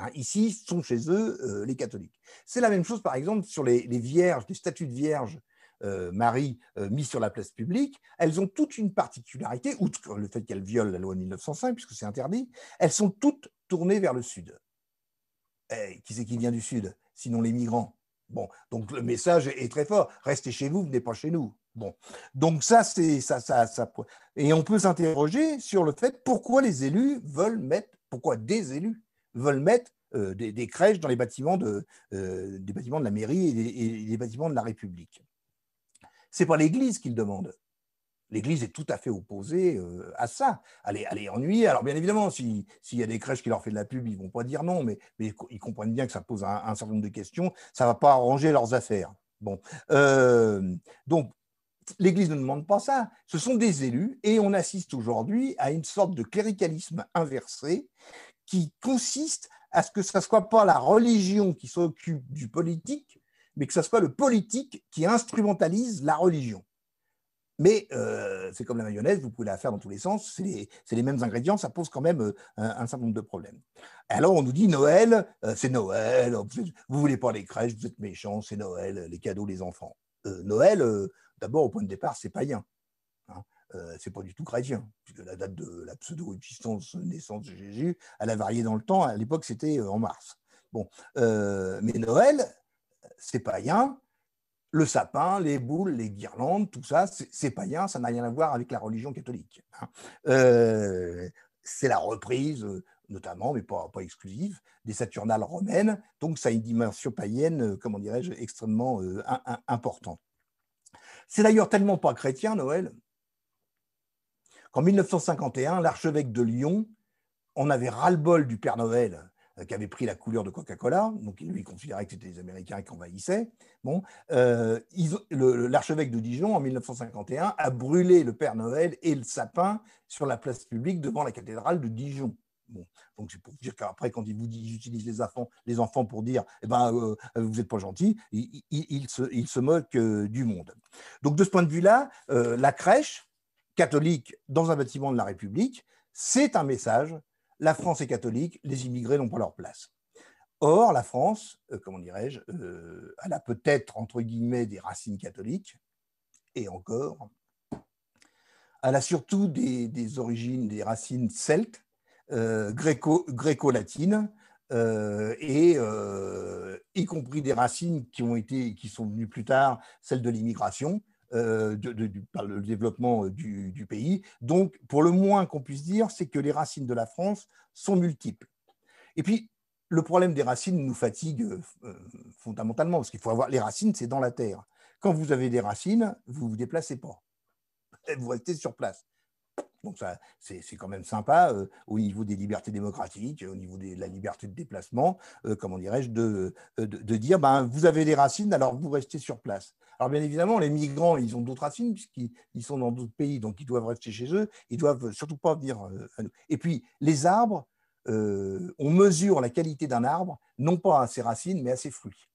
Hein. ici, sont chez eux euh, les catholiques. C'est la même chose, par exemple, sur les, vierges, les statues de vierge euh, Marie mis euh, mises sur la place publique. Elles ont toute une particularité, outre le fait qu'elles violent la loi 1905, puisque c'est interdit, elles sont toutes tournées vers le sud. Eh, qui c'est qui vient du sud Sinon les migrants. Bon, donc le message est très fort. Restez chez vous, venez pas chez nous. Bon, donc ça, c'est ça. Et on peut s'interroger sur le fait pourquoi les élus veulent mettre, pourquoi des élus veulent mettre euh, des, crèches dans les bâtiments de, euh, des bâtiments de la mairie et des, bâtiments de la République. C'est pas l'Église qu'ils demandent. L'Église est tout à fait opposée euh, à ça, Allez, est ennuyée. Alors bien évidemment, s'il y a des crèches qui leur font de la pub, ils vont pas dire non, mais, mais ils comprennent bien que ça pose un, certain nombre de questions, ça va pas arranger leurs affaires. Bon, donc l'Église ne demande pas ça. Ce sont des élus et on assiste aujourd'hui à une sorte de cléricalisme inversé qui consiste à ce que ce ne soit pas la religion qui s'occupe du politique, mais que ce soit le politique qui instrumentalise la religion. Mais euh, c'est comme la mayonnaise, vous pouvez la faire dans tous les sens, c'est les, mêmes ingrédients, ça pose quand même euh, un, certain nombre de problèmes. Alors on nous dit Noël, euh, c'est Noël, vous voulez pas les crèches, vous êtes méchants, c'est Noël, les cadeaux, les enfants. Noël, d'abord au point de départ, c'est païen. Euh, c'est pas du tout chrétien, puisque la date de la pseudo-existence naissance de Jésus, elle a varié dans le temps. À l'époque, c'était euh, en mars. Bon, euh, mais Noël, c'est païen. Le sapin, les boules, les guirlandes, tout ça, c'est païen. Ça n'a rien à voir avec la religion catholique. Hein. c'est la reprise, notamment, mais pas, pas exclusive, des Saturnales romaines. Donc, ça a une dimension païenne, comment dirais-je, extrêmement importante. C'est d'ailleurs tellement pas chrétien, Noël, en 1951, l'archevêque de Lyon on avait ras-le-bol du Père Noël euh, qui avait pris la couleur de Coca-Cola, donc il lui considérait que c'était les Américains qui envahissaient. Bon, euh, l'archevêque de Dijon, en 1951, a brûlé le Père Noël et le sapin sur la place publique devant la cathédrale de Dijon. Bon, donc c'est pour dire qu'après, quand ils vous dit utilisent les enfants, les enfants pour dire, eh ben, euh, vous n'êtes pas gentil, ils, se, moquent du monde. Donc de ce point de vue-là, la crèche, catholique dans un bâtiment de la République, c'est un message, la France est catholique, les immigrés n'ont pas leur place. Or, la France, euh, comment dirais-je, euh, elle a peut-être, entre guillemets, des racines catholiques, et encore, elle a surtout des, origines, des racines celtes, euh, gréco-latines, et y compris des racines qui, ont été, qui sont venues plus tard, celles de l'immigration, euh, par le développement euh, du, pays. Donc, pour le moins qu'on puisse dire, c'est que les racines de la France sont multiples. Et puis, le problème des racines nous fatigue euh, fondamentalement, parce qu'il faut avoir les racines, c'est dans la terre. Quand vous avez des racines, vous ne vous déplacez pas. Vous restez sur place. Donc ça, c'est quand même sympa euh, au niveau des libertés démocratiques, au niveau de la liberté de déplacement, euh, comment dirais-je, de, euh, dire, ben, vous avez des racines, alors vous restez sur place. Alors bien évidemment, les migrants, ils ont d'autres racines puisqu'ils sont dans d'autres pays, donc ils doivent rester chez eux, ils doivent surtout pas venir à nous. Et puis les arbres, on mesure la qualité d'un arbre, non pas à ses racines, mais à ses fruits.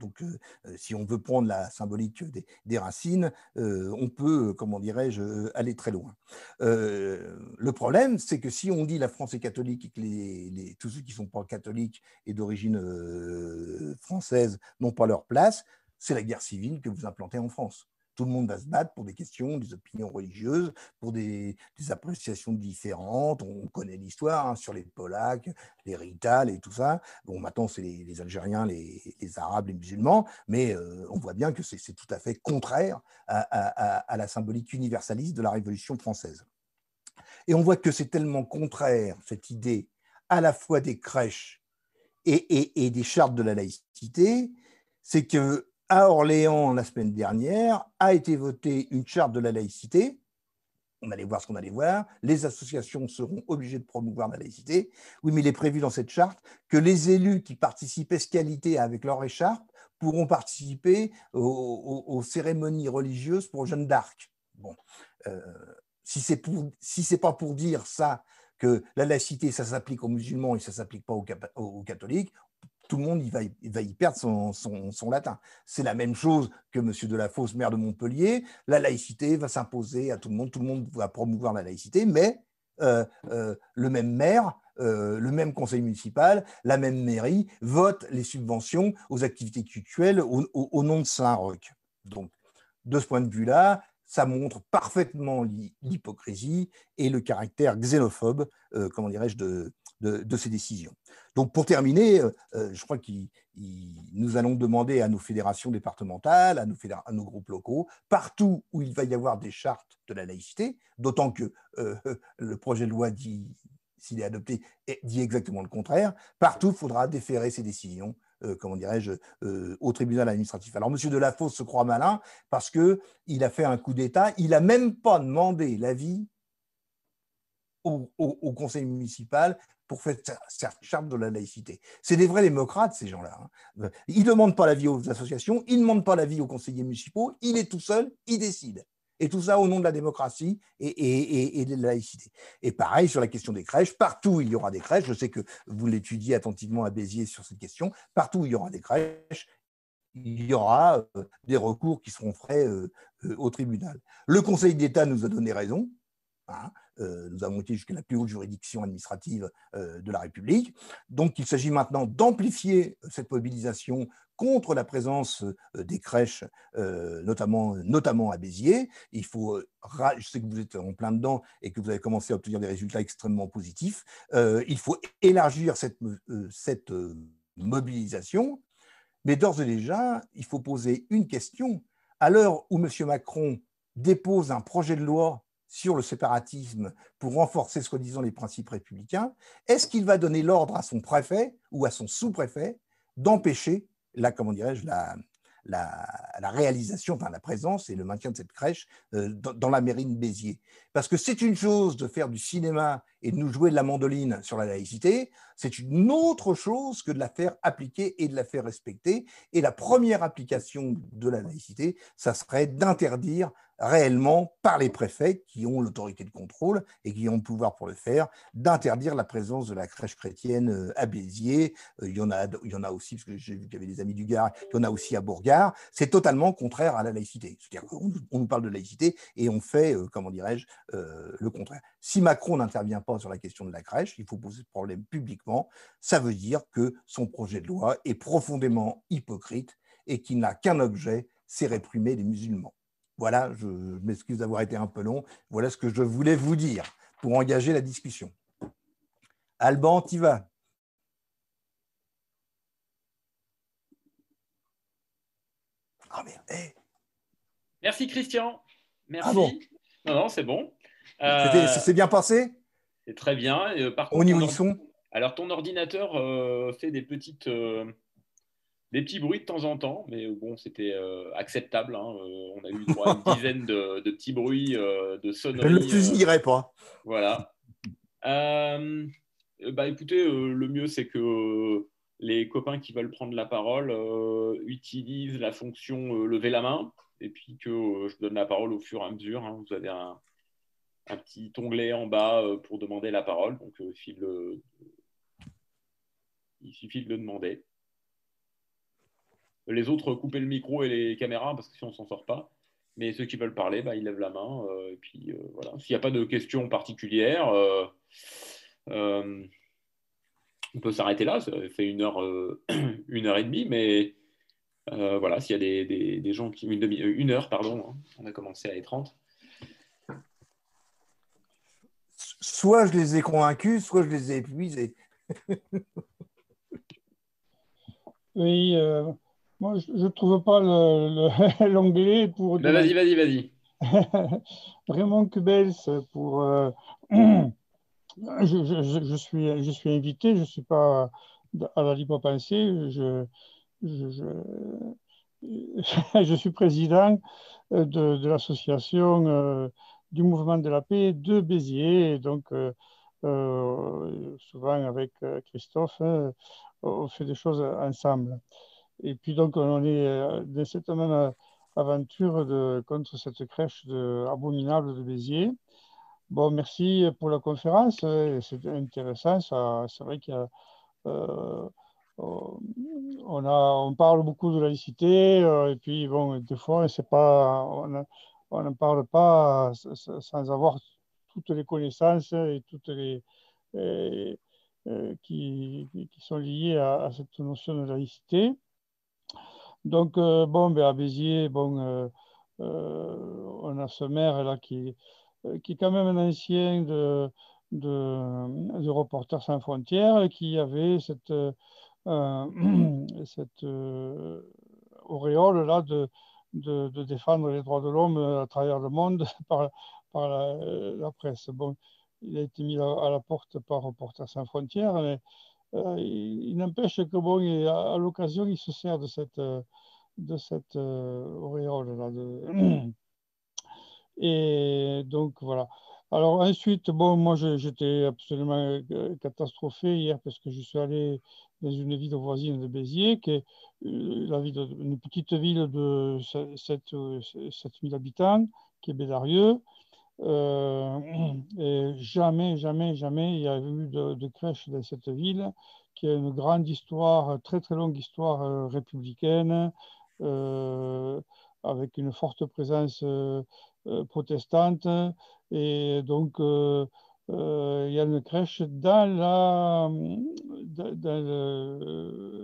Donc, euh, euh, si on veut prendre la symbolique des, racines, euh, on peut, comment dirais-je, aller très loin. le problème, c'est que si on dit la France est catholique et que tous ceux qui ne sont pas catholiques et d'origine française n'ont pas leur place, c'est la guerre civile que vous implantez en France. Tout le monde va se battre pour des questions, des opinions religieuses, pour des, appréciations différentes. On connaît l'histoire hein, sur les Polacs, les ritales et tout ça. Bon, maintenant, c'est les, Algériens, les, Arabes, les musulmans, mais euh, on voit bien que c'est tout à fait contraire à, la symbolique universaliste de la Révolution française. Et on voit que c'est tellement contraire, cette idée à la fois des crèches et, et, des chartes de la laïcité, c'est que à Orléans la semaine dernière, a été votée une charte de la laïcité. On allait voir ce qu'on allait voir. Les associations seront obligées de promouvoir la laïcité. Oui, mais il est prévu dans cette charte que les élus qui participent qualité avec leur écharpe pourront participer aux, cérémonies religieuses pour Jeanne d'Arc. Bon, euh, si c'est si pas pour dire ça que la laïcité, ça s'applique aux musulmans et ça s'applique pas aux, catholiques, tout le monde il va, va y perdre son, latin. C'est la même chose que M. Delafosse, maire de Montpellier. La laïcité va s'imposer à tout le monde, tout le monde va promouvoir la laïcité, mais euh, euh, le même maire, euh, le même conseil municipal, la même mairie vote les subventions aux activités cultuelles au, au nom de Saint-Roch. Donc, de ce point de vue-là, ça montre parfaitement l'hypocrisie et le caractère xénophobe, comment dirais-je, de, de, ces décisions. Donc pour terminer, euh, euh, je crois que nous allons demander à nos fédérations départementales, à nos, groupes locaux, partout où il va y avoir des chartes de la laïcité, d'autant que euh, le projet de loi dit s'il est adopté, dit exactement le contraire. Partout, il faudra déférer ces décisions comment dirais-je, au tribunal administratif. Alors, M. Delafosse se croit malin parce qu'il a fait un coup d'État. Il n'a même pas demandé l'avis au, conseil municipal pour faire cette charte de la laïcité. C'est des vrais démocrates, ces gens-là. Hein. Euh, ils ne demandent pas l'avis aux associations, ils ne demandent pas l'avis aux conseillers municipaux, il est tout seul, il décide. Et tout ça au nom de la démocratie et, de la laïcité. Et pareil sur la question des crèches, partout il y aura des crèches, je sais que vous l'étudiez attentivement à Béziers sur cette question, partout il y aura des crèches, il y aura euh, des recours qui seront faits euh, au tribunal. Le Conseil d'État nous a donné raison. Hein, euh, nous avons été jusqu'à la plus haute juridiction administrative euh, de la République. Donc il s'agit maintenant d'amplifier euh, cette mobilisation contre la présence des crèches, notamment, notamment à Béziers. Il faut, je sais que vous êtes en plein dedans et que vous avez commencé à obtenir des résultats extrêmement positifs. il faut élargir cette, cette mobilisation. Mais d'ores et déjà, il faut poser une question. À l'heure où M. Macron dépose un projet de loi sur le séparatisme pour renforcer soi-disant les principes républicains, est-ce qu'il va donner l'ordre à son préfet ou à son sous-préfet d'empêcher la, comment dirais-je, la, réalisation, enfin la présence et le maintien de cette crèche euh, dans, dans, la mairie de Béziers. Parce que c'est une chose de faire du cinéma et de nous jouer de la mandoline sur la laïcité, c'est une autre chose que de la faire appliquer et de la faire respecter. Et la première application de la laïcité, ça serait d'interdire réellement par les préfets qui ont l'autorité de contrôle et qui ont le pouvoir pour le faire, d'interdire la présence de la crèche chrétienne euh, à Béziers. Euh, il y en a, il y en a aussi, parce que j'ai vu qu'il y avait des amis du Gard, il y en a aussi à Bourgard. C'est totalement contraire à la laïcité. C'est-à-dire qu'on nous parle de laïcité et on fait, euh, comment dirais-je, le contraire. Si Macron n'intervient pas, sur la question de la crèche, il faut poser ce problème publiquement. Ça veut dire que son projet de loi est profondément hypocrite et qu'il n'a qu'un objet, c'est réprimer les musulmans. Voilà, je, m'excuse d'avoir été un peu long. Voilà ce que je voulais vous dire pour engager la discussion. Alban, t'y vas.
Ah, eh. Merci
Christian. Merci. Ah non, non, c'est bon. Euh, c'est bien passé c'est très bien. Euh, par contre, Alors, ton ordinateur euh, fait des, petites, euh, des petits bruits de temps en temps, mais bon, c'était acceptable. Hein, on a eu une dizaine de, petits bruits de sonneries. Le plus pas. Voilà. bah, écoutez, le mieux, c'est que les copains qui veulent prendre la parole utilisent la fonction lever la main et puis que je donne la parole au fur et à mesure. Hein. Vous avez un un petit onglet en bas euh, pour demander la parole. Donc, euh, il, suffit de le demander. Les autres, couper le micro et les caméras parce que si on s'en sort pas. Mais ceux qui veulent parler, bah, ils lèvent la main. Euh, puis S'il n'y a pas de questions particulières, on peut s'arrêter là. Ça fait une heure, une heure et demie. Mais voilà, s'il y a des, gens qui. Une, une heure, pardon. Hein. On a commencé à
30. soit je les ai convaincus, soit je les ai épuisés.
oui, euh, moi je ne trouve pas l'anglais pour. Ben, vas-y, vas-y,
vas-y.
Raymond Kubels pour. Euh, je, suis, invité, je ne suis pas à la libre pensée. Je, suis président de, l'association. Euh, du mouvement de la paix de Béziers. donc, euh, euh, souvent avec euh, Christophe, hein, on fait des choses ensemble. Et puis donc, on est dans cette même aventure contre cette crèche de, abominable de Béziers. Bon, merci pour la conférence. Hein, c'est intéressant. C'est vrai qu'on on parle beaucoup de laïcité. Et puis, bon, des fois, c'est pas, on ne parle pas sans avoir toutes les connaissances et toutes les euh, qui, sont liées à, cette notion de laïcité. Donc euh, bon, ben, à Béziers, bon, euh, on a ce maire là qui est quand même un ancien de, de, Reporters sans frontières, qui avait cette, cette auréole là de, de, défendre les droits de l'homme euh, à travers le monde par, par la, presse. Bon, il a été mis à, la porte par Reporters sans frontières, mais euh, il, n'empêche que, bon, à, l'occasion, il se sert de cette, euh, de cette auréole-là. Et donc, voilà. Alors ensuite, bon, moi j'étais absolument catastrophé hier parce que je suis allé dans une ville voisine de Béziers, qui est euh, la une petite ville de 7000 euh, habitants, qui est Bédarieux. Euh, et jamais, jamais, jamais il y a eu de, crèche dans cette ville, qui a une grande histoire, très très longue histoire républicaine, avec une forte présence protestante. Et donc, euh, il y a une crèche dans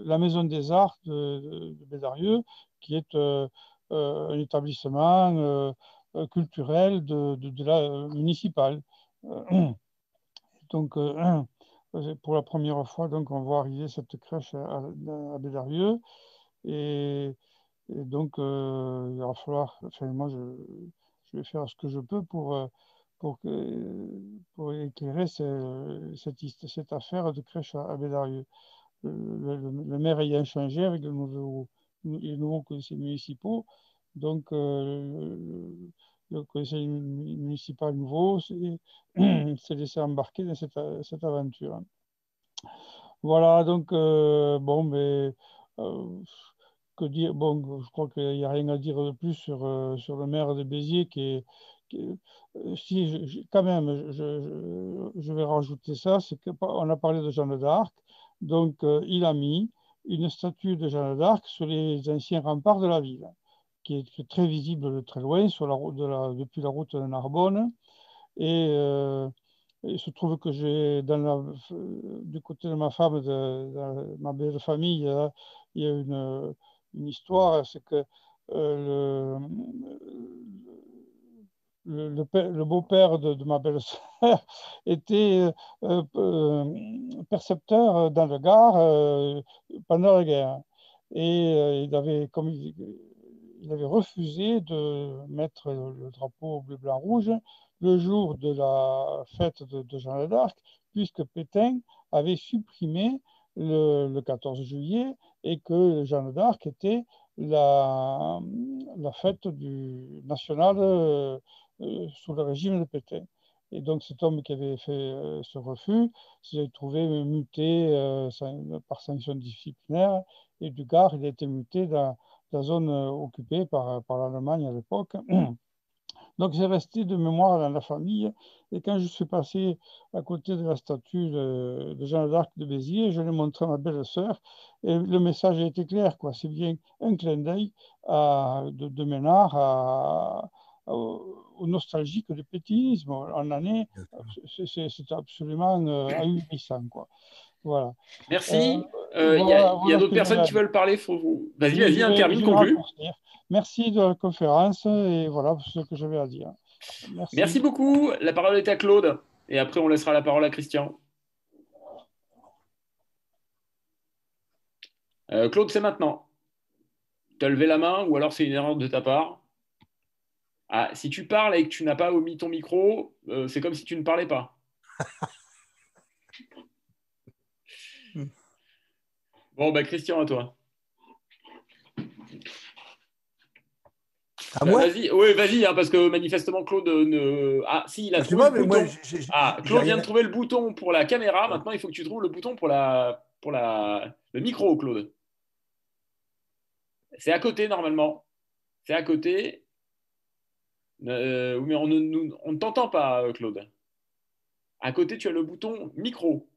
la, maison des arts de, Bédarieux, qui est euh, euh, un établissement culturel de, la municipale. Donc, pour la première fois, donc, on voit arriver cette crèche à, Bédarieux. Et, donc, il va falloir, moi, je, vais faire ce que je peux pour, pour, pour éclairer cette, cette, affaire de crèche à, Bédarieux. Le, maire ayant changé avec le nouveau, les nouveaux conseils municipaux, donc euh, le, conseil municipal nouveau s'est laissé embarquer dans cette, aventure. Voilà, donc, euh, bon, mais euh, que dire Bon, je crois qu'il n'y a rien à dire de plus sur, sur le maire de Béziers qui est euh, si quand même, je, vais rajouter ça, c'est qu'on a parlé de Jeanne d'Arc, donc euh, il a mis une statue de Jeanne d'Arc sur les anciens remparts de la ville, qui est très visible de très loin sur la, de la, depuis la route de Narbonne. Et euh, il se trouve que j'ai, du côté de ma femme, de, ma belle famille, il y a, une, histoire, c'est que le, le, beau-père de, ma belle-sœur était euh, euh, percepteur dans le gare euh, pendant la guerre. Et il, avait, il, avait refusé de mettre le, drapeau bleu-blanc-rouge le jour de la fête de, de Jeanne d'Arc, puisque Pétain avait supprimé le, 14 juillet et que Jeanne d'Arc était la, fête du, nationale sous le régime de Pétain. Et donc cet homme qui avait fait euh, ce refus s'est trouvé muté euh, par sanction disciplinaire et du Gard, il a été muté dans, la zone euh, occupée par, par l'Allemagne à l'époque. Donc c'est resté de mémoire dans la famille. Et quand je suis passé à côté de la statue de, Jean d'Arc de Béziers, je l'ai montré à ma belle-sœur. Et le message a été clair. C'est bien un clin d'œil de, de, Ménard à, au nostalgique du pétillisme. en année, c'est absolument euh, Quoi.
Merci. Euh, euh, il y a, d'autres personnes qui veulent parler. Vas-y, vas-y, termine conclu.
Merci de la conférence et voilà ce que j'avais à dire. Merci.
beaucoup. La parole est à Claude et après on laissera la parole à Christian. Claude, c'est maintenant. Tu as levé la main ou alors c'est une erreur de ta part ah, si tu parles et que tu n'as pas omis ton micro, euh, c'est comme si tu ne parlais pas. bon, bah Christian, à toi. À moi Vas-y, oui, vas-y, hein, parce que manifestement, Claude euh, ne. Ah, si, il a ah, trouvé. le bouton. ah, Claude vient de trouver le bouton pour la caméra. Maintenant, il faut que tu trouves le bouton pour, la... pour la... le micro, Claude. C'est à côté, normalement. C'est à côté. Euh, mais on ne, t'entend pas, euh, Claude. À côté, tu as le bouton micro.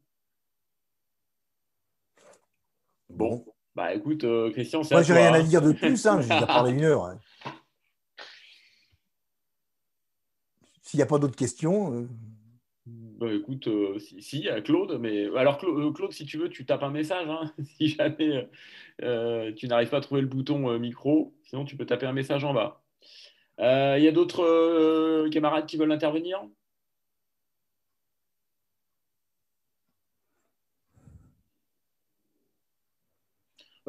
Bon. Bah écoute,
euh, Christian, c'est. Moi, j'ai rien à dire de hein. plus, hein, j'ai une heure. Hein. S'il n'y a pas d'autres questions.
Bah, écoute, si, à Claude, mais alors Claude, si tu veux, tu tapes un message, hein. si jamais tu n'arrives pas à trouver le bouton micro, sinon tu peux taper un message en bas. Il euh, y a d'autres euh, camarades qui veulent intervenir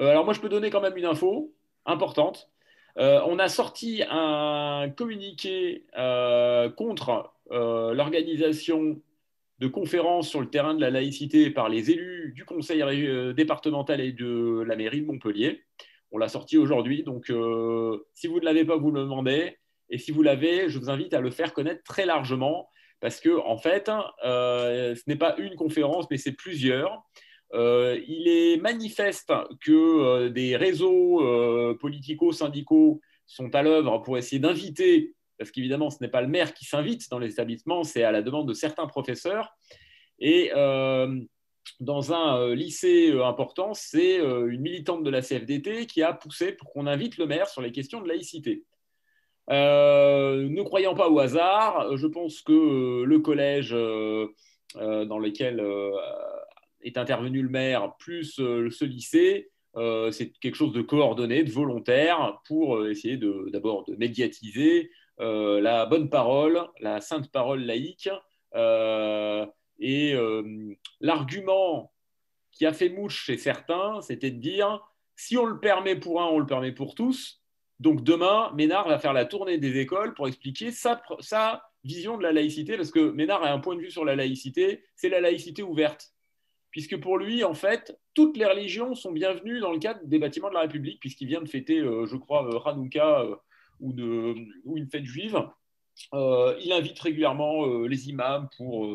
euh, Alors moi, je peux donner quand même une info importante. on a sorti un communiqué contre l'organisation de conférences sur le terrain de la laïcité par les élus du conseil départemental et de la mairie de Montpellier. On l'a sorti aujourd'hui, donc euh, si vous ne l'avez pas, vous le demandez. Et si vous l'avez, je vous invite à le faire connaître très largement, parce que en fait, hein, euh, ce n'est pas une conférence, mais c'est plusieurs. Euh, il est manifeste que des réseaux politico-syndicaux sont à l'œuvre pour essayer d'inviter, parce qu'évidemment, ce n'est pas le maire qui s'invite dans l'établissement, c'est à la demande de certains professeurs. Et dans un euh, lycée euh, important, c'est euh, une militante de la CFDT qui a poussé pour qu'on invite le maire sur les questions de laïcité. ne croyant pas au hasard, je pense que le collège dans lequel est intervenu le maire, plus ce lycée, c'est quelque chose de coordonné, de volontaire, pour essayer d'abord de, médiatiser la bonne parole, la sainte parole laïque. Euh, et euh, l'argument qui a fait mouche chez certains, c'était de dire si on le permet pour un, on le permet pour tous. Donc demain, Ménard va faire la tournée des écoles pour expliquer sa, vision de la laïcité, parce que Ménard a un point de vue sur la laïcité, c'est la laïcité ouverte. Puisque pour lui, en fait, toutes les religions sont bienvenues dans le cadre des bâtiments de la République, puisqu'il vient de fêter, euh, je crois, euh, Hanouka ou, ou, une fête juive. il invite régulièrement les imams pour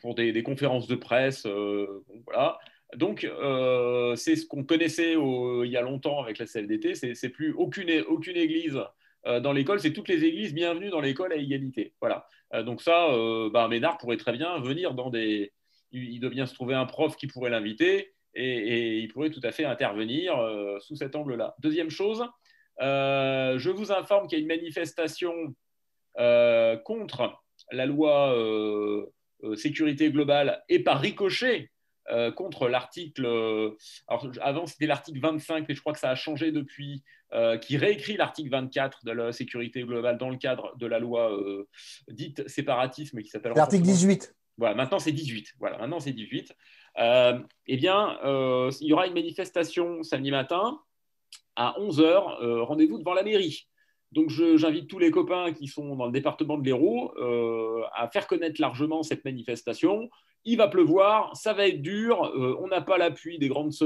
pour des, conférences de presse. Euh, voilà. Donc, euh, c'est ce qu'on connaissait il y a longtemps avec la CFDT, c'est plus aucune, aucune église euh, dans l'école, c'est toutes les églises bienvenues dans l'école à égalité. Voilà. donc ça, bah, Ménard pourrait très bien venir dans des... Il bien se trouver un prof qui pourrait l'inviter et, et, il pourrait tout à fait intervenir sous cet angle-là. Deuxième chose, je vous informe qu'il y a une manifestation contre la loi euh, sécurité globale et par ricochet euh, contre l'article, euh, Alors avant c'était l'article 25, mais je crois que ça a changé depuis, qui réécrit l'article 24 de la sécurité globale dans le cadre de la loi dite séparatisme qui s'appelle. L'article 18. Voilà, maintenant c'est 18. Voilà, maintenant c'est 18. eh bien, il y aura une manifestation samedi matin à 11h, rendez-vous devant la mairie. Donc j'invite tous les copains qui sont dans le département de l'Hérault euh, à faire connaître largement cette manifestation. Il va pleuvoir, ça va être dur, euh, on n'a pas l'appui des grandes de ce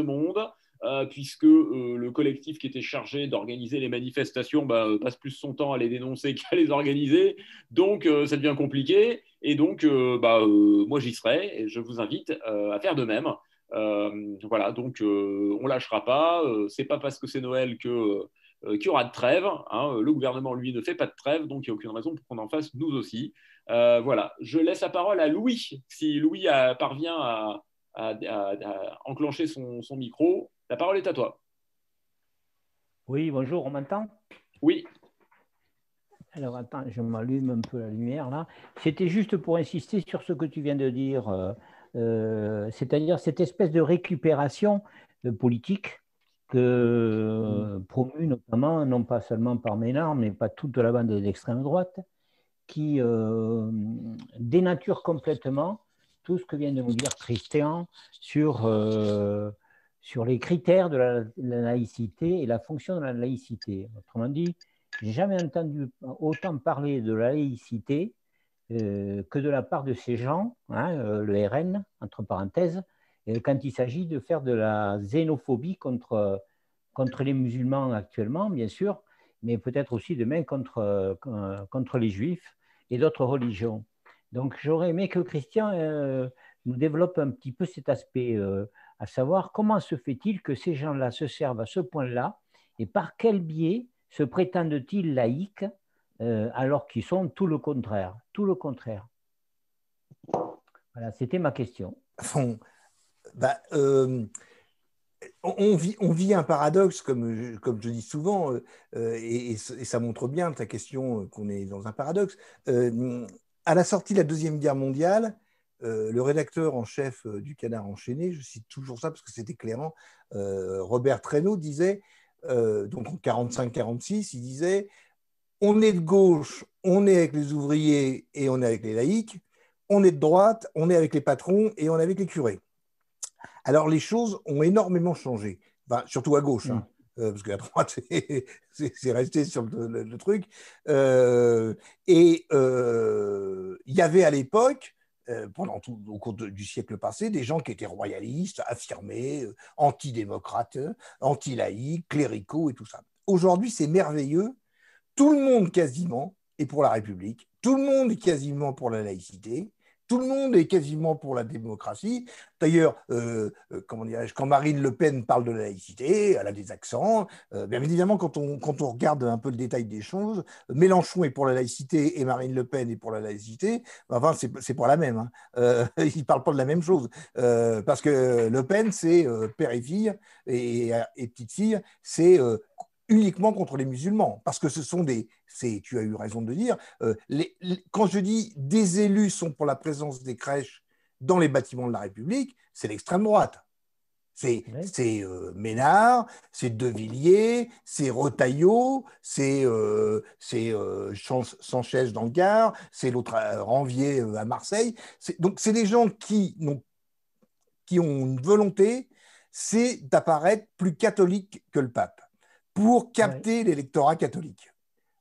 euh, puisque le collectif qui était chargé d'organiser les manifestations bah, passe plus son temps à les dénoncer qu'à les organiser. Donc ça devient compliqué. Et donc bah, moi j'y serai et je vous invite à faire de même. voilà, donc on lâchera pas. c'est pas parce que c'est Noël que euh, qu'il y aura de trêve. Hein, euh, le gouvernement, lui, ne fait pas de trêve, donc il n'y a aucune raison pour qu'on en fasse nous aussi. Euh, voilà, je laisse la parole à Louis. Si Louis parvient à, enclencher son, micro, la parole est à toi.
Oui, bonjour, on m'entend Oui. Alors attends, je m'allume un peu la lumière là. C'était juste pour insister sur ce que tu viens de dire, c'est-à-dire cette espèce de récupération politique euh, promu notamment, non pas seulement par Ménard, mais pas toute la bande de l'extrême droite, qui euh, dénature complètement tout ce que vient de nous dire Christian sur, euh, sur les critères de la, laïcité et la fonction de la laïcité. Autrement dit, j'ai jamais entendu autant parler de la laïcité que de la part de ces gens, hein, le RN, entre parenthèses, quand il s'agit de faire de la xénophobie contre, contre les musulmans actuellement, bien sûr, mais peut-être aussi demain contre, euh, contre les juifs et d'autres religions. Donc j'aurais aimé que Christian euh, nous développe un petit peu cet aspect, euh, à savoir comment se fait-il que ces gens-là se servent à ce point-là et par quel biais se prétendent-ils laïcs, alors qu'ils sont tout le contraire, tout le contraire. Voilà, c'était ma
question. Bah, euh, on, vit, un paradoxe, comme je, dis souvent, euh, euh, et, ça montre bien ta question qu'on est dans un paradoxe. à la sortie de la Deuxième Guerre mondiale, le rédacteur en chef du Canard enchaîné, je cite toujours ça parce que c'est éclairant, Robert Traîneau disait, donc en 45-46, il disait, on est de gauche, on est avec les ouvriers et on est avec les laïcs, on est de droite, on est avec les patrons et on est avec les curés. Alors les choses ont énormément changé, surtout à gauche, hein. mm. euh, parce que à droite, c'est resté sur le, truc. Euh, et euh, il y avait à l'époque, pendant au cours du siècle passé, des gens qui étaient royalistes, affirmés, antidémocrates, anti-laïcs, cléricaux et tout ça. Aujourd'hui, c'est merveilleux. Tout le monde quasiment est pour la République, tout le monde quasiment pour la laïcité, tout le monde est quasiment pour la démocratie. D'ailleurs, euh, euh quand Marine Le Pen parle de la laïcité, elle a des accents. Euh, bien évidemment, quand on, quand on regarde un peu le détail des choses, Mélenchon est pour la laïcité et Marine Le Pen est pour la laïcité. Enfin, c'est pas la même. ils ne parlent pas de la même chose. Euh, parce que Le Pen, c'est père et fille, et, et petite fille, c'est uniquement contre les musulmans, parce que ce sont des, c'est, tu as eu raison de dire, euh, les, quand je dis des élus sont pour la présence des crèches dans les bâtiments de la République, c'est l'extrême droite. C'est, c'est euh, Ménard, c'est De Villiers, c'est Rotaillot, c'est, euh, Sanchez dans le c'est l'autre Ranvier à Marseille. donc c'est des gens qui ont une volonté, c'est d'apparaître plus catholique que le pape pour capter l'électorat catholique.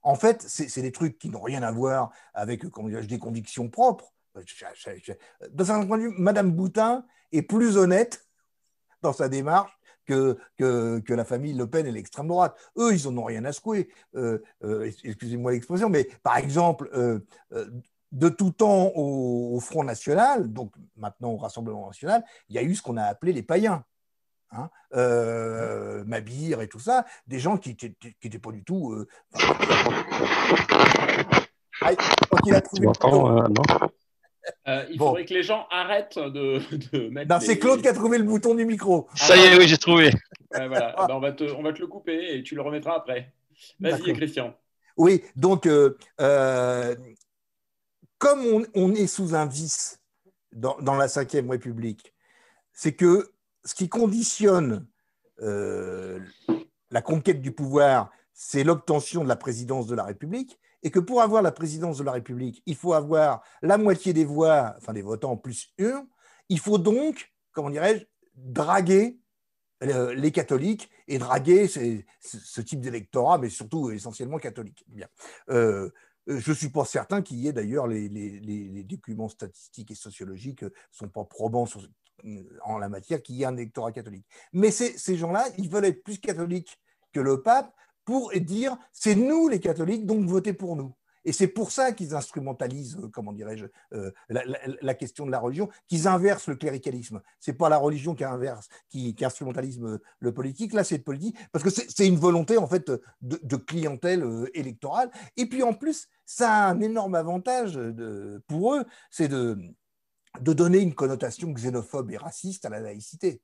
En fait, c'est des trucs qui n'ont rien à voir avec des convictions propres. Dans un point de vue, Madame Boutin est plus honnête dans sa démarche que, que, la famille Le Pen et l'extrême droite. Eux, ils n'en ont rien à secouer. Euh, euh, excusez-moi l'expression, mais par exemple, euh, de tout temps au, Front National, donc maintenant au Rassemblement National, il y a eu ce qu'on a appelé les païens. Hein, euh, Mabir et tout ça, des gens qui n'étaient pas du tout. Euh, euh, il faudrait que les gens arrêtent de, mettre. c'est Claude qui a trouvé le bouton du micro.
Ça y est, oui, j'ai trouvé.
Ah. Ben, on, va te, le couper et tu le remettras après. Vas-y, Christian.
Oui, donc, comme on, est sous un vice dans, la 5 République, c'est que ce qui conditionne euh, la conquête du pouvoir, c'est l'obtention de la présidence de la République, et que pour avoir la présidence de la République, il faut avoir la moitié des voix, enfin des votants plus une, il faut donc, comment dirais-je, draguer euh, les catholiques et draguer ce type d'électorat, mais surtout essentiellement catholique. Bien. Euh, je ne suis pas certain qu'il y ait d'ailleurs les, les, documents statistiques et sociologiques sont pas probants sur, en la matière qu'il y ait un électorat catholique. Mais ces gens-là, ils veulent être plus catholiques que le pape pour dire c'est nous les catholiques, donc votez pour nous. Et c'est pour ça qu'ils instrumentalisent, euh, comment dirais-je, euh, la, question de la religion, qu'ils inversent le cléricalisme. C'est pas la religion qui inverse, qui, instrumentalise euh, le politique. Là, c'est le politique, parce que c'est une volonté en fait de, clientèle électorale. Et puis en plus, ça a un énorme avantage de, pour eux, c'est de de donner une connotation xénophobe et raciste à la laïcité.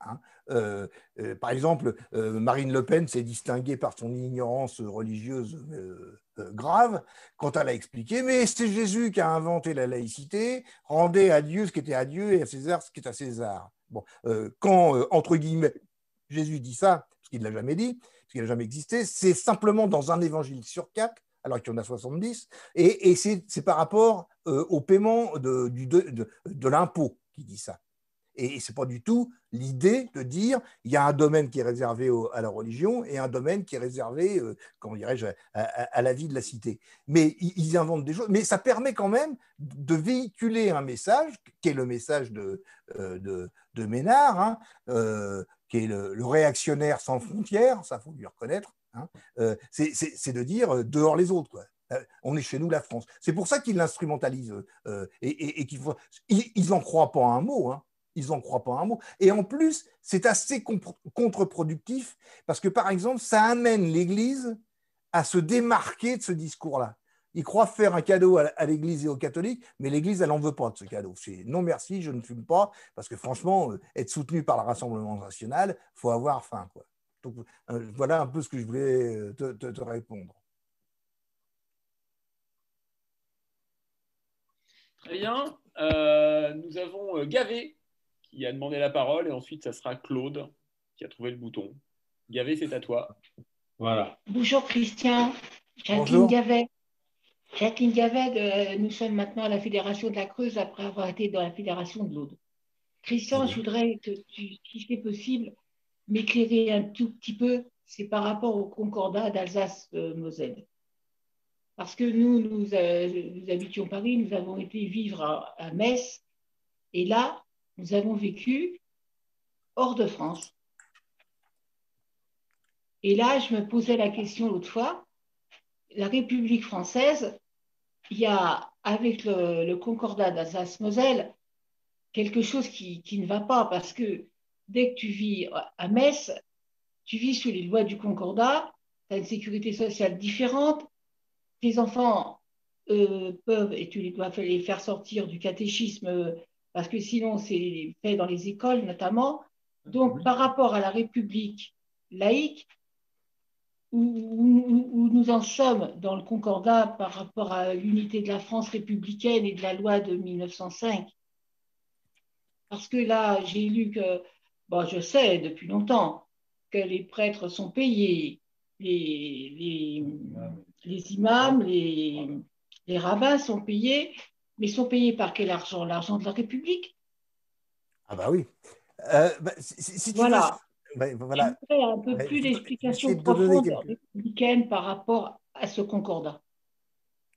Hein. Euh, euh, par exemple, euh, Marine Le Pen s'est distinguée par son ignorance religieuse grave quand elle a expliqué, mais c'est Jésus qui a inventé la laïcité, rendez à Dieu ce qui était à Dieu et à César ce qui est à César. Bon, quand, entre guillemets, Jésus dit ça, ce qu'il ne l'a jamais dit, parce qu'il n'a jamais existé, c'est simplement dans un évangile sur quatre alors qu'il y en a 70. Et, c'est par rapport euh, au paiement de, l'impôt qui dit ça. Et ce n'est pas du tout l'idée de dire il y a un domaine qui est réservé à la religion et un domaine qui est réservé, euh, comment dirais-je, à, la vie de la cité. Mais ils, inventent des choses. Mais ça permet quand même de véhiculer un message, qui est le message de, euh, Ménard, hein, qui est le, réactionnaire sans frontières, ça faut lui reconnaître, Hein. Euh, c'est de dire euh, dehors les autres, quoi. Euh, on est chez nous, la France. C'est pour ça qu'ils l'instrumentalisent et, qu'ils ils, n'en en croient pas un mot. Hein. Ils en croient pas un mot. Et en plus, c'est assez contre-productif parce que, par exemple, ça amène l'Église à se démarquer de ce discours-là. Ils croient faire un cadeau à l'Église et aux catholiques, mais l'Église, elle n'en veut pas de ce cadeau. C'est non merci, je ne fume pas, parce que franchement, être soutenu par le Rassemblement national, faut avoir faim. Quoi. Euh, voilà un peu ce que je voulais euh, te, répondre.
Très bien. Euh, nous avons Gavé qui a demandé la parole et ensuite, ça sera Claude qui a trouvé le bouton. Gavé, c'est à toi. Voilà.
Bonjour Christian. Jacqueline Gavet. Jacqueline Gavé, nous sommes maintenant à la Fédération de la Creuse après avoir été dans la Fédération de l'Aude. Christian, je voudrais que si c'est possible, m'éclairer un tout petit peu, c'est par rapport au concordat d'Alsace-Moselle. Parce que nous, nous, euh, habitions Paris, nous avons été vivre à, Metz, et là, nous avons vécu hors de France. Et là, je me posais la question l'autre fois, la République française, il y a avec le, concordat d'Alsace-Moselle quelque chose qui, ne va pas parce que dès que tu vis à Metz, tu vis sous les lois du concordat, tu as une sécurité sociale différente, tes enfants euh, peuvent, et tu dois les faire sortir du catéchisme, parce que sinon c'est fait dans les écoles notamment. Donc par rapport à la République laïque, où, nous en sommes dans le concordat par rapport à l'unité de la France républicaine et de la loi de 1905, parce que là j'ai lu que bah, je sais depuis longtemps que les prêtres sont payés, les, les, imams, les, les rabbins sont payés, mais sont payés par quel argent L'argent de la République
Ah bah oui. Euh, bah, bah, voilà. je
voudrais un peu plus d'explications profondes républicaines par rapport à ce concordat.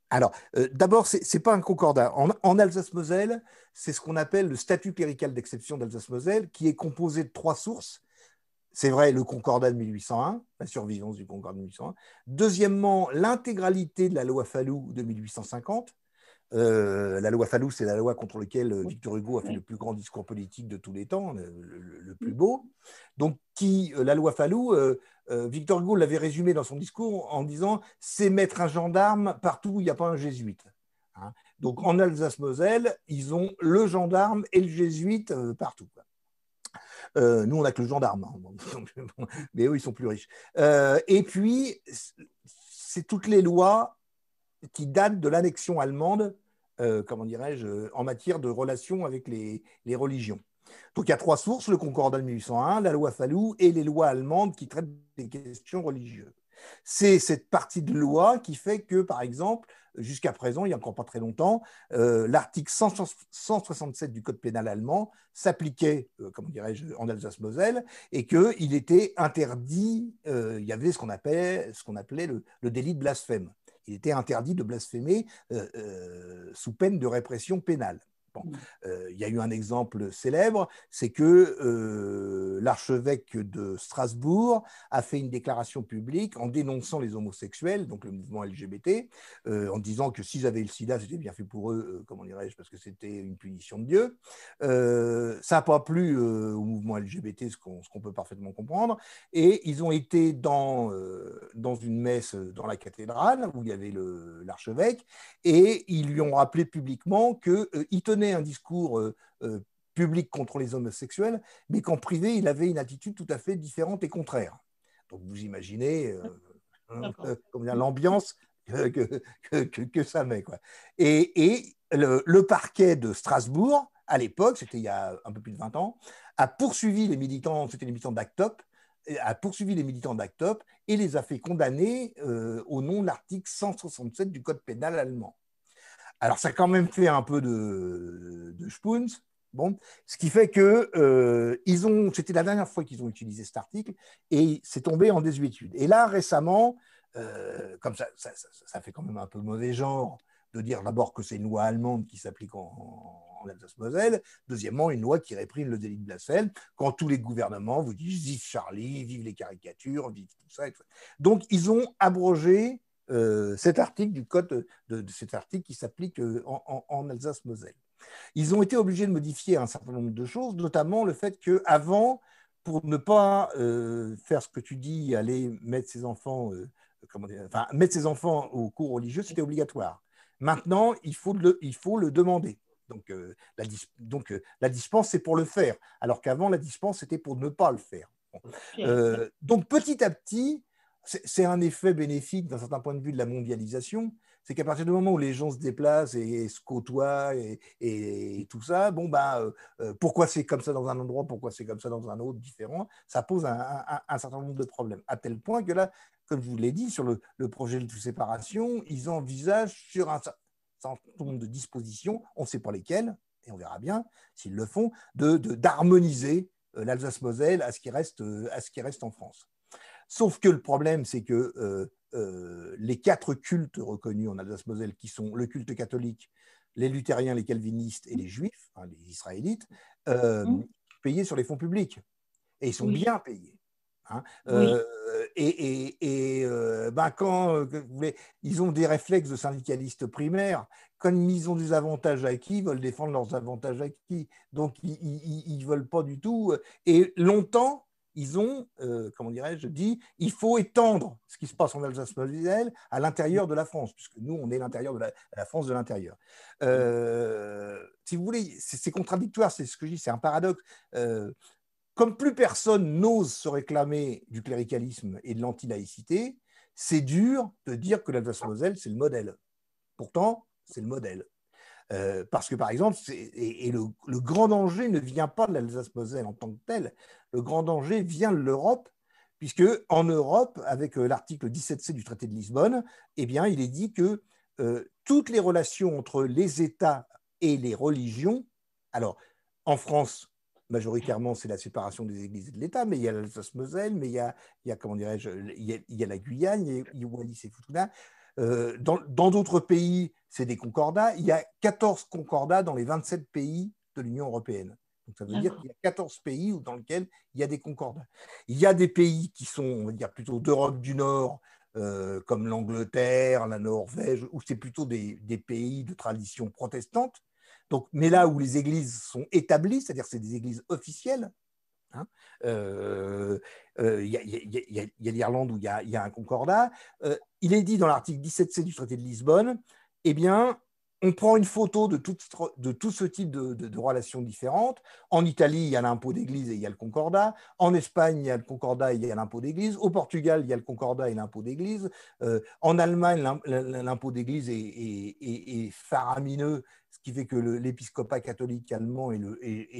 Alors, euh, d'abord, ce n'est pas un concordat. En, Alsace-Moselle, c'est ce qu'on appelle le statut clérical d'exception d'Alsace-Moselle, qui est composé de trois sources. C'est vrai, le concordat de 1801, la survivance du concordat de 1801. Deuxièmement, l'intégralité de la loi Fallou de 1850. Euh, la loi Fallou, c'est la loi contre laquelle euh, Victor Hugo a fait le plus grand discours politique de tous les temps, le, plus beau. Donc, qui, euh, la loi Fallou, Victor Hugo l'avait résumé dans son discours en disant c'est mettre un gendarme partout où il n'y a pas un jésuite. Hein donc, en Alsace-Moselle, ils ont le gendarme et le jésuite partout. nous, on n'a que le gendarme, hein, mais eux, ils sont plus riches. et puis, c'est toutes les lois qui date de l'annexion allemande, euh, comment dirais-je, en matière de relations avec les, religions. Donc il y a trois sources, le Concordat de 1801, la loi Fallou et les lois allemandes qui traitent des questions religieuses. C'est cette partie de loi qui fait que, par exemple, jusqu'à présent, il n'y a encore pas très longtemps, euh, l'article 167 du Code pénal allemand s'appliquait, euh, dirais-je, en Alsace-Moselle, et qu'il était interdit, il y avait ce qu'on appelait, ce qu'on appelait le, le, délit de blasphème. Il était interdit de blasphémer euh, euh, sous peine de répression pénale. Mm. Euh, il y a eu un exemple célèbre, c'est que euh, l'archevêque de Strasbourg a fait une déclaration publique en dénonçant les homosexuels, donc le mouvement LGBT, euh, en disant que s'ils avaient le sida, c'était bien fait pour eux, comment dirais-je, parce que c'était une punition de Dieu. ça n'a pas plu au mouvement LGBT, ce qu'on peut parfaitement comprendre. Et ils ont été dans, dans une messe dans la cathédrale où il y avait l'archevêque et ils lui ont rappelé publiquement qu'ils tenaient un discours euh, euh, public contre les homosexuels, mais qu'en privé, il avait une attitude tout à fait différente et contraire. Donc vous imaginez euh, hein, l'ambiance que, que, ça met. Quoi. Et, le, parquet de Strasbourg, à l'époque, c'était il y a un peu plus de 20 ans, a poursuivi les militants, c'était les militants d'ACTOP, a poursuivi les militants d'ACTOP et les a fait condamner au nom de l'article 167 du Code pénal allemand. Alors, ça a quand même fait un peu de, de spoons. Bon, ce qui fait que euh, ils ont, c'était la dernière fois qu'ils ont utilisé cet article et c'est tombé en désuétude. Et là, récemment, euh, comme ça ça, fait quand même un peu mauvais genre de dire d'abord que c'est une loi allemande qui s'applique en, Alsace-Moselle, deuxièmement, une loi qui réprime le délit de blasphème, quand tous les gouvernements vous disent vive Charlie, vive les caricatures, vive tout tout ça. Donc, ils ont abrogé euh, cet article du code de, cet article qui s'applique euh, en, Alsace-Moselle. Ils ont été obligés de modifier un certain nombre de choses, notamment le fait que avant, pour ne pas euh, faire ce que tu dis, aller mettre ses enfants, au comment dire, enfin, mettre ses enfants au cours religieux, c'était obligatoire. Maintenant, il faut le, il faut le demander. Donc, la, donc la dispense, c'est pour le faire, alors qu'avant, la dispense, c'était pour ne pas le faire. donc, petit à petit, c'est un effet bénéfique d'un certain point de vue de la mondialisation. C'est qu'à partir du moment où les gens se déplacent et, se côtoient et, tout ça, bon ben, euh, euh, pourquoi c'est comme ça dans un endroit, pourquoi c'est comme ça dans un autre différent, ça pose un, certain nombre de problèmes. À tel point que là, comme je vous l'ai dit, sur le, projet de séparation, ils envisagent sur un certain nombre de dispositions, on ne sait pas lesquelles, et on verra bien s'ils le font, d'harmoniser euh, l'Alsace-Moselle à ce à ce qui reste en France. Sauf que le problème, c'est que euh, euh, les quatre cultes reconnus en Alsace-Moselle, qui sont le culte catholique, les luthériens, les calvinistes et les juifs, hein, les israélites, euh, mmh. payés sur les fonds publics. Et ils sont bien payés. et, quand ils ont des réflexes de syndicalistes primaires, comme ils ont des avantages acquis, ils veulent défendre leurs avantages acquis. Donc, ils ne veulent pas du tout. Et longtemps, ils ont, euh, comment dirais-je, dit il faut étendre ce qui se passe en Alsace-Moselle à l'intérieur de la France, puisque nous, on est l'intérieur de la, France de l'intérieur. Euh, si vous voulez, c'est contradictoire, c'est ce que je dis, c'est un paradoxe. Euh, comme plus personne n'ose se réclamer du cléricalisme et de l'anti-laïcité, c'est dur de dire que l'Alsace-Moselle, c'est le modèle. Pourtant, c'est le modèle. Euh, parce que, par exemple, et, le, grand danger ne vient pas de l'Alsace-Moselle en tant que tel, le grand danger vient de l'Europe, puisque en Europe, avec euh, l'article 17C du traité de Lisbonne, eh bien, il est dit que euh, toutes les relations entre les États et les religions, alors en France, majoritairement, c'est la séparation des églises et de l'État, mais il y a l'Alsace-Moselle, mais il y a, comment dirais-je, il y a, la Guyane, il y a Wallis et Futuna. Euh, dans d'autres pays, c'est des concordats. Il y a 14 concordats dans les 27 pays de l'Union européenne. Donc ça veut dire qu'il y a 14 pays dans lesquels il y a des concordats. Il y a des pays qui sont, on va dire, plutôt d'Europe du Nord, euh, comme l'Angleterre, la Norvège, où c'est plutôt des, des, pays de tradition protestante. Donc, mais là où les églises sont établies, c'est-à-dire c'est des églises officielles, il y a, l'Irlande où il y, a, un concordat. il est dit dans l'article 17C du traité de Lisbonne, eh bien, on prend une photo de tout, de ce type de, relations différentes. En Italie, il y a l'impôt d'église et il y a le concordat. En Espagne, il y a le concordat et il y a l'impôt d'église. Au Portugal, il y a le concordat et l'impôt d'église. en Allemagne, l'impôt d'église est, est, faramineux qui fait que l'épiscopat catholique allemand est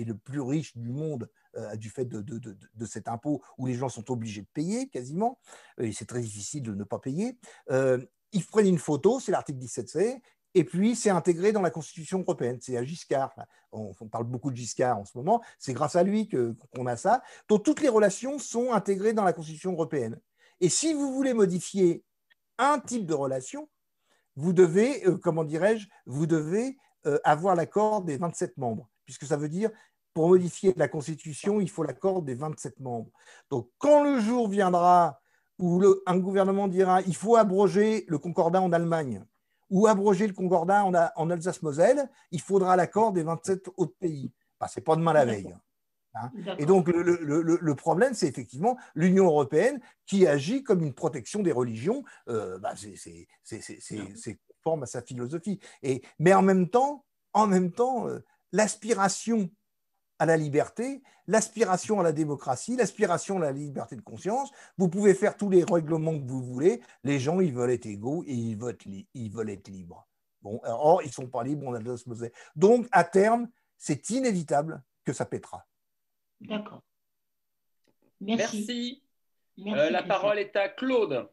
le, plus riche du monde euh, du fait de, cet impôt où les gens sont obligés de payer quasiment, et c'est très difficile de ne pas payer. Euh, ils prennent une photo, c'est l'article 17C, et puis c'est intégré dans la Constitution européenne. C'est à Giscard. On, parle beaucoup de Giscard en ce moment. C'est grâce à lui qu'on a ça. Donc toutes les relations sont intégrées dans la Constitution européenne. Et si vous voulez modifier un type de relation, vous devez, euh, comment dirais-je, vous devez euh, avoir l'accord des 27 membres, puisque ça veut dire pour modifier la Constitution, il faut l'accord des 27 membres. Donc quand le jour viendra où un gouvernement dira il faut abroger le concordat en Allemagne ou abroger le concordat en, en Alsace-Moselle, il faudra l'accord des 27 autres pays. Ce n'est pas demain la veille. Hein. Et donc le, problème, c'est effectivement l'Union européenne qui agit comme une protection des religions. Euh, bah, c'est forme à sa philosophie. Et, mais en même temps, en même temps, euh, l'aspiration à la liberté, l'aspiration à la démocratie, l'aspiration à la liberté de conscience. Vous pouvez faire tous les règlements que vous voulez. Les gens, ils veulent être égaux et ils, votent ils veulent être libres. Bon, euh, or, ils ne sont pas libres, on a Donc, à terme, c'est inévitable que ça pètera.
D'accord. Merci. Euh,
la
parole est à Claude.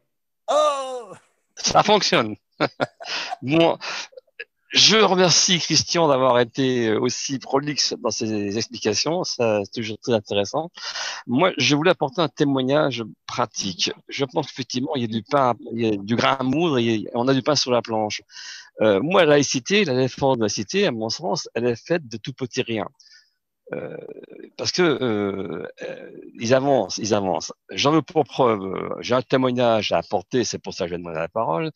Oh Ça fonctionne bon, je remercie Christian d'avoir été aussi prolixe dans ses explications. C'est toujours très intéressant. Moi, je voulais apporter un témoignage pratique. Je pense qu'effectivement, il y a du pain, du grain à moudre, on a du pain sur la planche. Euh, moi, la laïcité, la défense de la cité, à mon sens, elle est faite de tout petit rien. Euh, parce que euh, euh, ils avancent, ils avancent. J'en veux pour preuve, j'ai un témoignage à apporter, c'est pour ça que je vais demander la parole.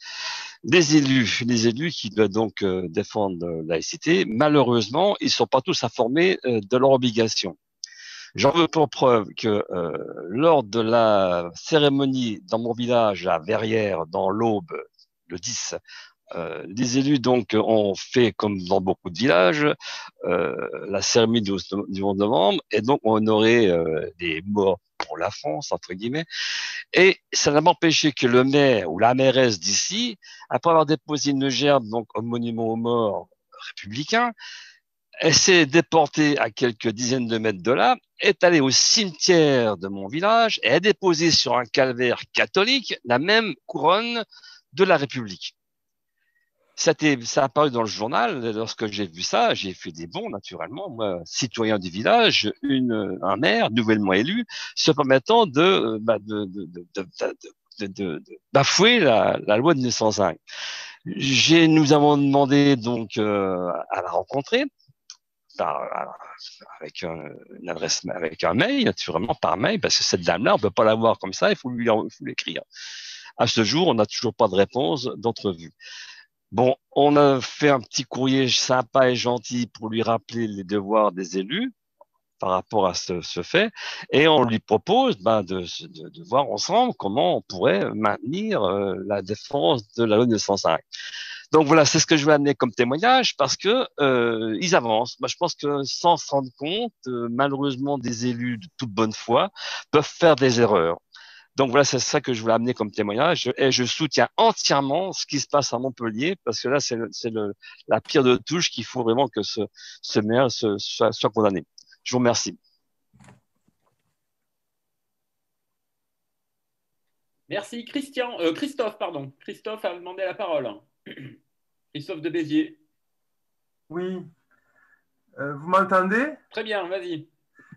Les élus, les élus qui doivent donc défendre la laïcité, malheureusement, ils ne sont pas tous informés de leur obligation. J'en veux pour preuve que lors de la cérémonie dans mon village à Verrières, dans l'Aube, le 10 euh, les élus donc ont fait comme dans beaucoup de villages euh, la cérémonie du, 11 novembre et donc on aurait des morts pour la France entre guillemets et ça n'a pas empêché que le maire ou la mairesse d'ici après avoir déposé une gerbe donc au monument aux morts républicains, elle s'est déportée à quelques dizaines de mètres de là, est allée au cimetière de mon village et a déposé sur un calvaire catholique la même couronne de la République ça, ça a apparu dans le journal. Euh, lorsque j'ai vu ça, j'ai fait des bons, naturellement. Moi, citoyen du village, une, un maire nouvellement élu, se permettant de, bah, bafouer la, loi de 1905. nous avons demandé donc euh, à la rencontrer avec, un, une adresse, avec un mail, naturellement par mail, parce que cette dame-là, on ne peut pas la voir comme ça, il faut lui, faut l'écrire. À ce jour, on n'a toujours pas de réponse d'entrevue. Bon, on a fait un petit courrier sympa et gentil pour lui rappeler les devoirs des élus par rapport à ce, fait, et on lui propose ben, de, voir ensemble comment on pourrait maintenir euh, la défense de la loi 905. Donc voilà, c'est ce que je vais amener comme témoignage parce que euh, ils avancent. Moi, je pense que sans se rendre compte, euh, malheureusement, des élus de toute bonne foi peuvent faire des erreurs. Donc voilà, c'est ça que je voulais amener comme témoignage. Et je soutiens entièrement ce qui se passe à Montpellier, parce que là, c'est la pire de touche qu'il faut vraiment que ce, maire soit, condamné. Je vous remercie.
Merci Christian, euh, Christophe, pardon. Christophe a demandé la parole. Christophe de Béziers. Oui. Euh, vous m'entendez Très bien,
vas-y.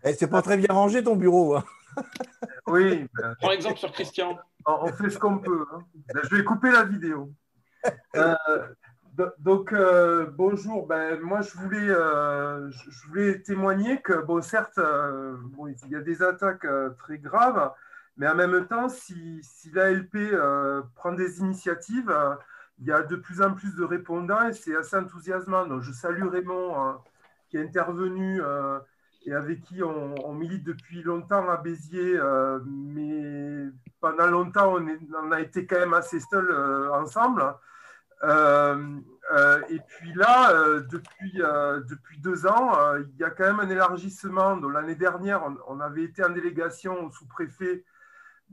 Eh, c'est pas très bien rangé ton bureau. Hein.
Oui. Ben, par exemple sur Christian. On fait ce qu'on peut. Hein. Ben, je vais couper la vidéo. Euh, donc, euh, bonjour. Ben, moi, je voulais, euh, je voulais témoigner que, bon, certes, bon, il y a des attaques très graves, mais en même temps, si, si l'ALP prend des initiatives, il y a de plus en plus de répondants et c'est assez enthousiasmant. Donc, je salue Raymond hein, qui est intervenu et avec qui on, milite depuis longtemps à Béziers, euh, mais pendant longtemps, on, a été quand même assez seuls euh, ensemble. Euh, et puis là, depuis, depuis deux ans, il y a quand même un élargissement. L'année dernière, on, on, avait été en délégation au sous-préfet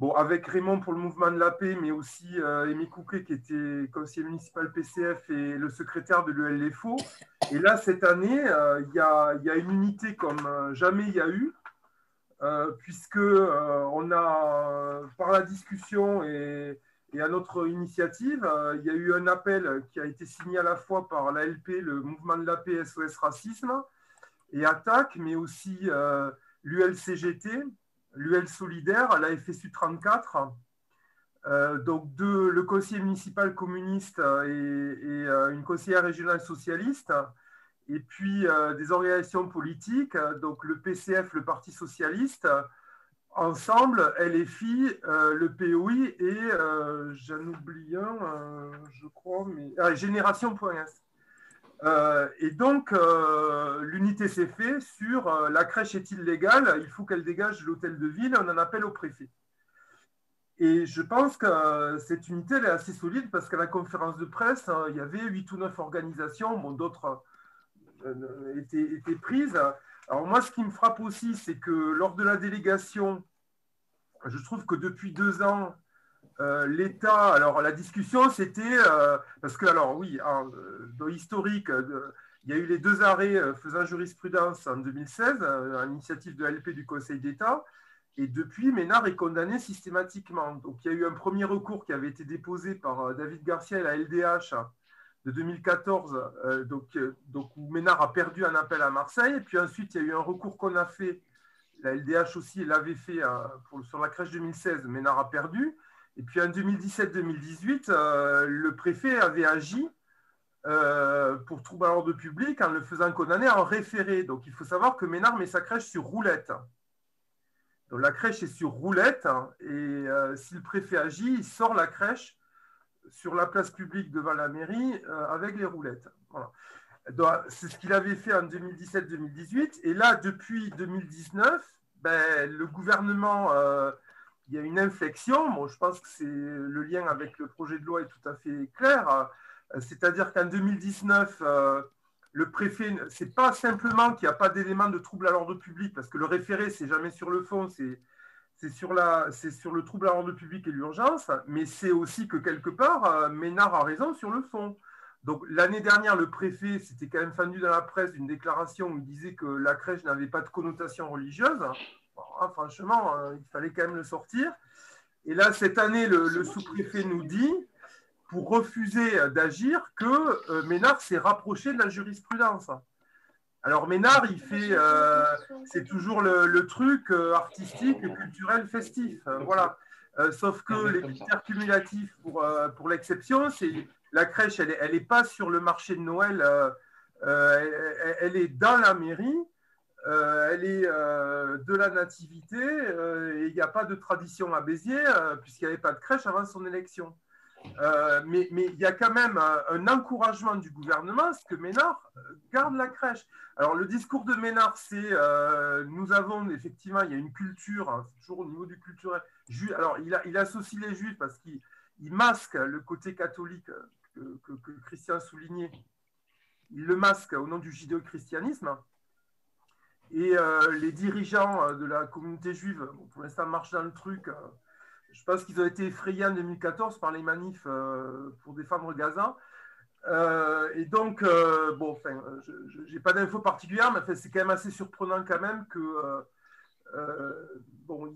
Bon, avec Raymond pour le mouvement de la paix, mais aussi Émy euh, Couquet qui était conseiller municipal PCF et le secrétaire de l'ULFO. Et là, cette année, euh, il y, a, une unité comme euh, jamais il y a eu, puisque on a, par la discussion et, à notre initiative, il y a eu un appel qui a été signé à la fois par l'ALP, le mouvement de la paix SOS Racisme, et ATTAC, mais aussi l'ULCGT, l'UL Solidaire, la FSU 34, euh, donc le conseiller municipal communiste et, euh, une conseillère régionale socialiste, et puis euh, des organisations politiques, donc le PCF, le Parti socialiste, ensemble, LFI, le POI et j'en oublie un, je crois, mais ah, Génération.s. Euh, et donc, euh, l'unité s'est faite sur euh, la crèche est illégale, il faut qu'elle dégage l'hôtel de ville, on en appelle au préfet. Et je pense que cette unité, elle est assez solide parce qu'à la conférence de presse, hein, il y avait 8 ou 9 organisations, bon, d'autres étaient, prises. Alors moi, ce qui me frappe aussi, c'est que lors de la délégation, je trouve que depuis deux ans, euh, l'État, alors la discussion c'était, euh, parce que alors oui, euh, dans historique, il y a eu les deux arrêts faisant jurisprudence en 2016, à l'initiative de LP du Conseil d'État, et depuis, Ménard est condamné systématiquement. Donc il y a eu un premier recours qui avait été déposé par David Garcia et la LDH de 2014, donc, où Ménard a perdu un appel à Marseille, et puis ensuite il y a eu un recours qu'on a fait, la LDH aussi l'avait fait sur la crèche 2016, Ménard a perdu, et puis en 2017-2018, euh, le préfet avait agi euh, pour trouble à l'ordre public en le faisant condamner en référé. Donc il faut savoir que Ménard met sa crèche sur roulette. Donc la crèche est sur roulette hein, et euh, si le préfet agit, il sort la crèche sur la place publique devant la mairie avec les roulettes. Voilà. C'est ce qu'il avait fait en 2017-2018. Et là, depuis 2019, ben, le gouvernement il y a une inflexion. je pense que c'est le lien avec le projet de loi est tout à fait clair. C'est-à-dire qu'en 2019, euh, le préfet, c'est pas simplement qu'il n'y a pas d'élément de trouble à l'ordre public, parce que le référé, c'est jamais sur le fond, c'est sur, sur, le trouble à l'ordre public et l'urgence, mais c'est aussi que quelque part, euh, Ménard a raison sur le fond. Donc l'année dernière, le préfet s'était quand même fendu dans la presse d'une déclaration où il disait que la crèche n'avait pas de connotation religieuse franchement, euh, il fallait quand même le sortir. Et là, cette année, le, sous-préfet nous dit, pour refuser d'agir, que euh, Ménard s'est rapproché de la jurisprudence. Alors Ménard, il fait, euh, c'est toujours le, truc artistique, culturel, festif. voilà. sauf que les critères cumulatifs pour, l'exception, c'est la crèche, elle n'est est pas sur le marché de Noël, elle, est dans la mairie. Euh, elle est euh, de la nativité euh, et il n'y a pas de tradition à Béziers puisqu'il n'y avait pas de crèche avant son élection. mais il y a quand même un, encouragement du gouvernement ce que Ménard garde la crèche. Alors le discours de Ménard, c'est nous avons effectivement, il y a une culture, hein, toujours au niveau du culturel. Alors il, associe les juifs parce qu'il masque le côté catholique que, Christian soulignait. Il le masque au nom du judéo-christianisme. Et euh, les dirigeants euh, de la communauté juive, pour l'instant, marchent dans le truc. Euh, je pense qu'ils ont été effrayés en 2014 par les manifs pour défendre Gaza. et donc, bon, je n'ai pas d'infos particulières, mais c'est quand même assez surprenant quand même que bon,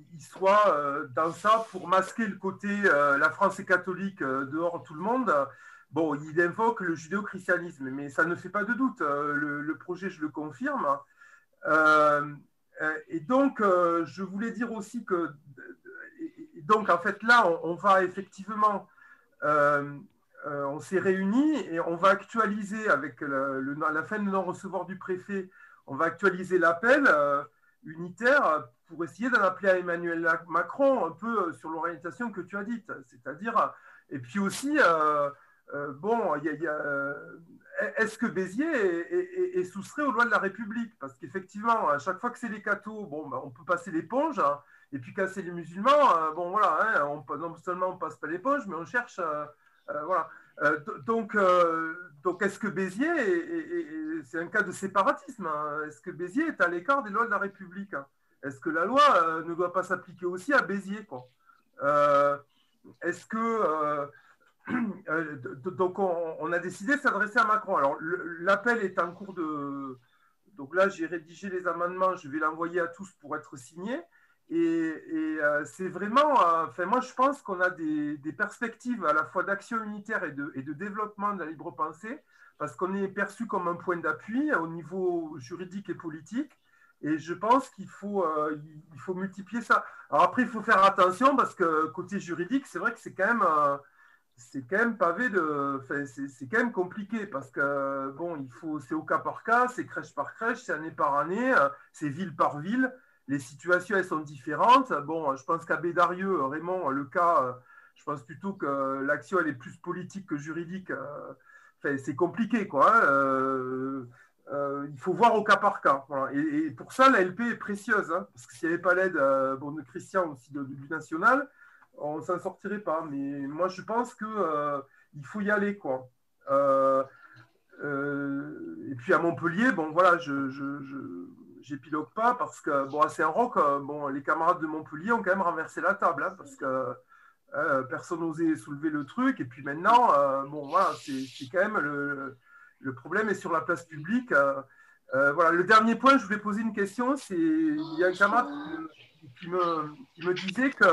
dans ça pour masquer le côté la France est catholique dehors tout le monde. Bon, ils invoquent le judéo-christianisme, mais ça ne fait pas de doute. le, projet, je le confirme, euh, euh, et donc, euh, je voulais dire aussi que, donc en fait là, on, va effectivement, on s'est réunis et on va actualiser avec la fin de non-recevoir du préfet, on va actualiser l'appel unitaire pour essayer d'en appeler à Emmanuel Macron un peu sur l'orientation que tu as dite, c'est-à-dire, et puis aussi, euh, bon, euh, est-ce que Béziers est, soustrait aux lois de la République Parce qu'effectivement, à chaque fois que c'est les cathos, bon, ben, on peut passer l'éponge, hein. et puis casser les musulmans, euh, bon voilà, hein, non seulement on passe pas l'éponge, mais on cherche, voilà. donc, donc est-ce que Béziers, c'est un cas de séparatisme hein? Est-ce que Béziers est à l'écart des lois de la République Est-ce que la loi ne doit pas s'appliquer aussi à Béziers Est-ce que Euh, donc on, a décidé de s'adresser à Macron. Alors l'appel est en cours de... Donc là, j'ai rédigé les amendements, je vais l'envoyer à tous pour être signé. Et, euh, c'est vraiment, euh, moi je pense qu'on a des, perspectives à la fois d'action unitaire et de, développement de la libre pensée, parce qu'on est perçu comme un point d'appui au niveau juridique et politique. Et je pense qu'il faut, il faut multiplier ça. Alors après, il faut faire attention parce que côté juridique, c'est vrai que c'est quand même c'est quand même de. Enfin, c'est quand même compliqué parce que, bon, il faut, c'est au cas par cas, c'est crèche par crèche, c'est année par année, euh, c'est ville par ville. Les situations, elles sont différentes. Bon, euh, je pense qu'à Bédarieux, euh, Raymond, le cas, je pense plutôt que l'action, elle est plus politique que juridique. Enfin, c'est compliqué, quoi. Hein, il faut voir au cas par cas. Et, pour ça, la LP est précieuse, hein, parce que s'il n'y avait pas l'aide de Christian aussi du national, on s'en sortirait pas. Mais moi, je pense que euh, il faut y aller, quoi. Euh, euh, et puis à Montpellier, bon, voilà, je, je, pas parce que bon, c'est un rock. Hein. Bon, les camarades de Montpellier ont quand même renversé la table hein, parce que personne n'osait soulever le truc. Et puis maintenant, bon, moi c'est quand même le, le, problème est sur la place publique. voilà, le dernier point, je voulais poser une question. C'est il y a un camarade me, qui me, disait que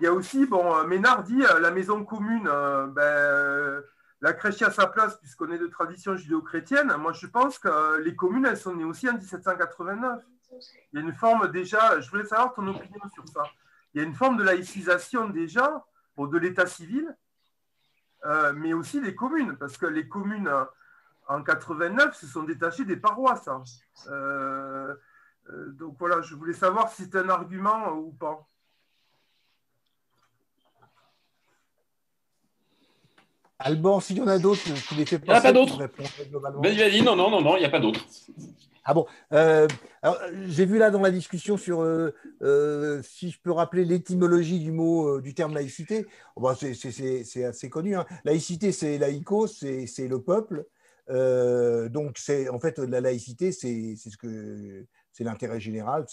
il y a aussi, bon, euh, Ménard dit, euh, la maison commune, euh, ben, la crèche à sa place, puisqu'on est de tradition judéo-chrétienne. Moi, je pense que les communes, elles sont nées aussi en 1789. Il y a une forme déjà, je voulais savoir ton opinion sur ça. Il y a une forme de laïcisation déjà, pour de l'état civil, mais aussi des communes, parce que les communes en 89 se sont détachées des paroisses. Hein. donc voilà, je voulais savoir si c'est un argument ou pas.
Alban, s'il y en a d'autres, tu les fais pas. Il n'y a pas d'autres.
Vas-y, vas-y, non, non, non, non, il n'y a pas d'autres.
Ah bon euh, J'ai vu là dans la discussion sur, euh, euh, si je peux rappeler l'étymologie du mot, du terme laïcité, oh, bon, bah, c'est assez connu. Hein. Laïcité, c'est laïco, c'est le peuple. donc, c'est en fait, la laïcité, c'est ce que c'est l'intérêt général,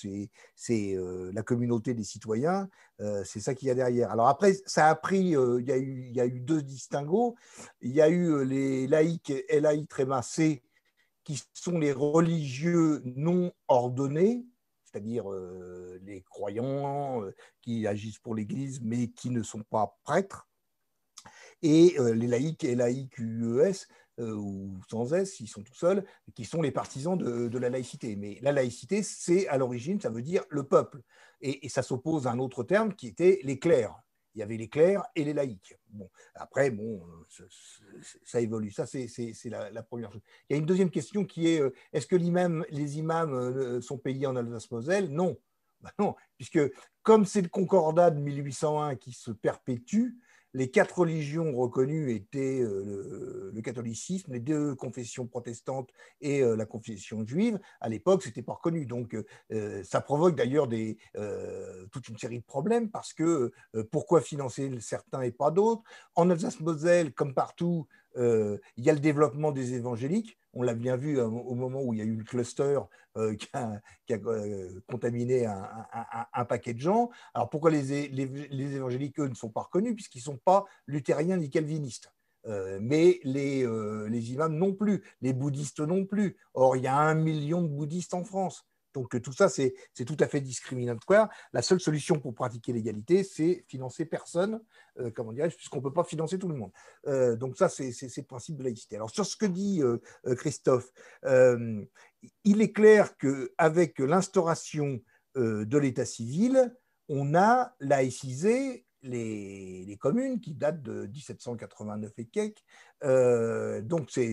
c'est euh, la communauté des citoyens, euh, c'est ça qu'il y a derrière. Alors après, ça a pris, euh, il, y a eu, deux distinguos. Il y a eu les laïcs, LAI C, qui sont les religieux non ordonnés, c'est-à-dire les croyants qui agissent pour l'Église mais qui ne sont pas prêtres, et les laïcs UES. Euh, ou sans S, s'ils sont tout seuls, qui sont les partisans de, la laïcité. Mais la laïcité, c'est à l'origine, ça veut dire le peuple. Et, ça s'oppose à un autre terme qui était les clercs. Il y avait les clercs et les laïcs. après, bon, euh, ça évolue. Ça, c'est la, la, première chose. Il y a une deuxième question qui est euh, est-ce que les imams sont payés en Alsace-Moselle Non. Bah non, puisque comme c'est le concordat de 1801 qui se perpétue, les quatre religions reconnues étaient euh, le, catholicisme, les deux confessions protestantes et euh, la confession juive. À l'époque, n'était pas reconnu. Donc, euh, ça provoque d'ailleurs toute une série de problèmes parce que pourquoi financer certains et pas d'autres En Alsace-Moselle, comme partout, il y a le développement des évangéliques on l'a bien vu hein, au moment où il y a eu le cluster euh, qui a, euh, contaminé un, paquet de gens. Alors pourquoi les, évangéliques, ne sont pas reconnus Puisqu'ils ne sont pas luthériens ni calvinistes. Euh, mais les, les, imams non plus, les bouddhistes non plus. Or, il y a un million de bouddhistes en France. Donc euh, tout ça, c'est tout à fait discriminatoire. La seule solution pour pratiquer l'égalité, c'est financer personne, euh, comment dirais puisqu'on ne peut pas financer tout le monde. Euh, donc ça, c'est le principe de laïcité. Alors sur ce que dit Christophe, il est clair qu'avec l'instauration de l'état civil, on a laïcisé les, communes qui datent de 1789 et quelques. Euh, donc, c'est,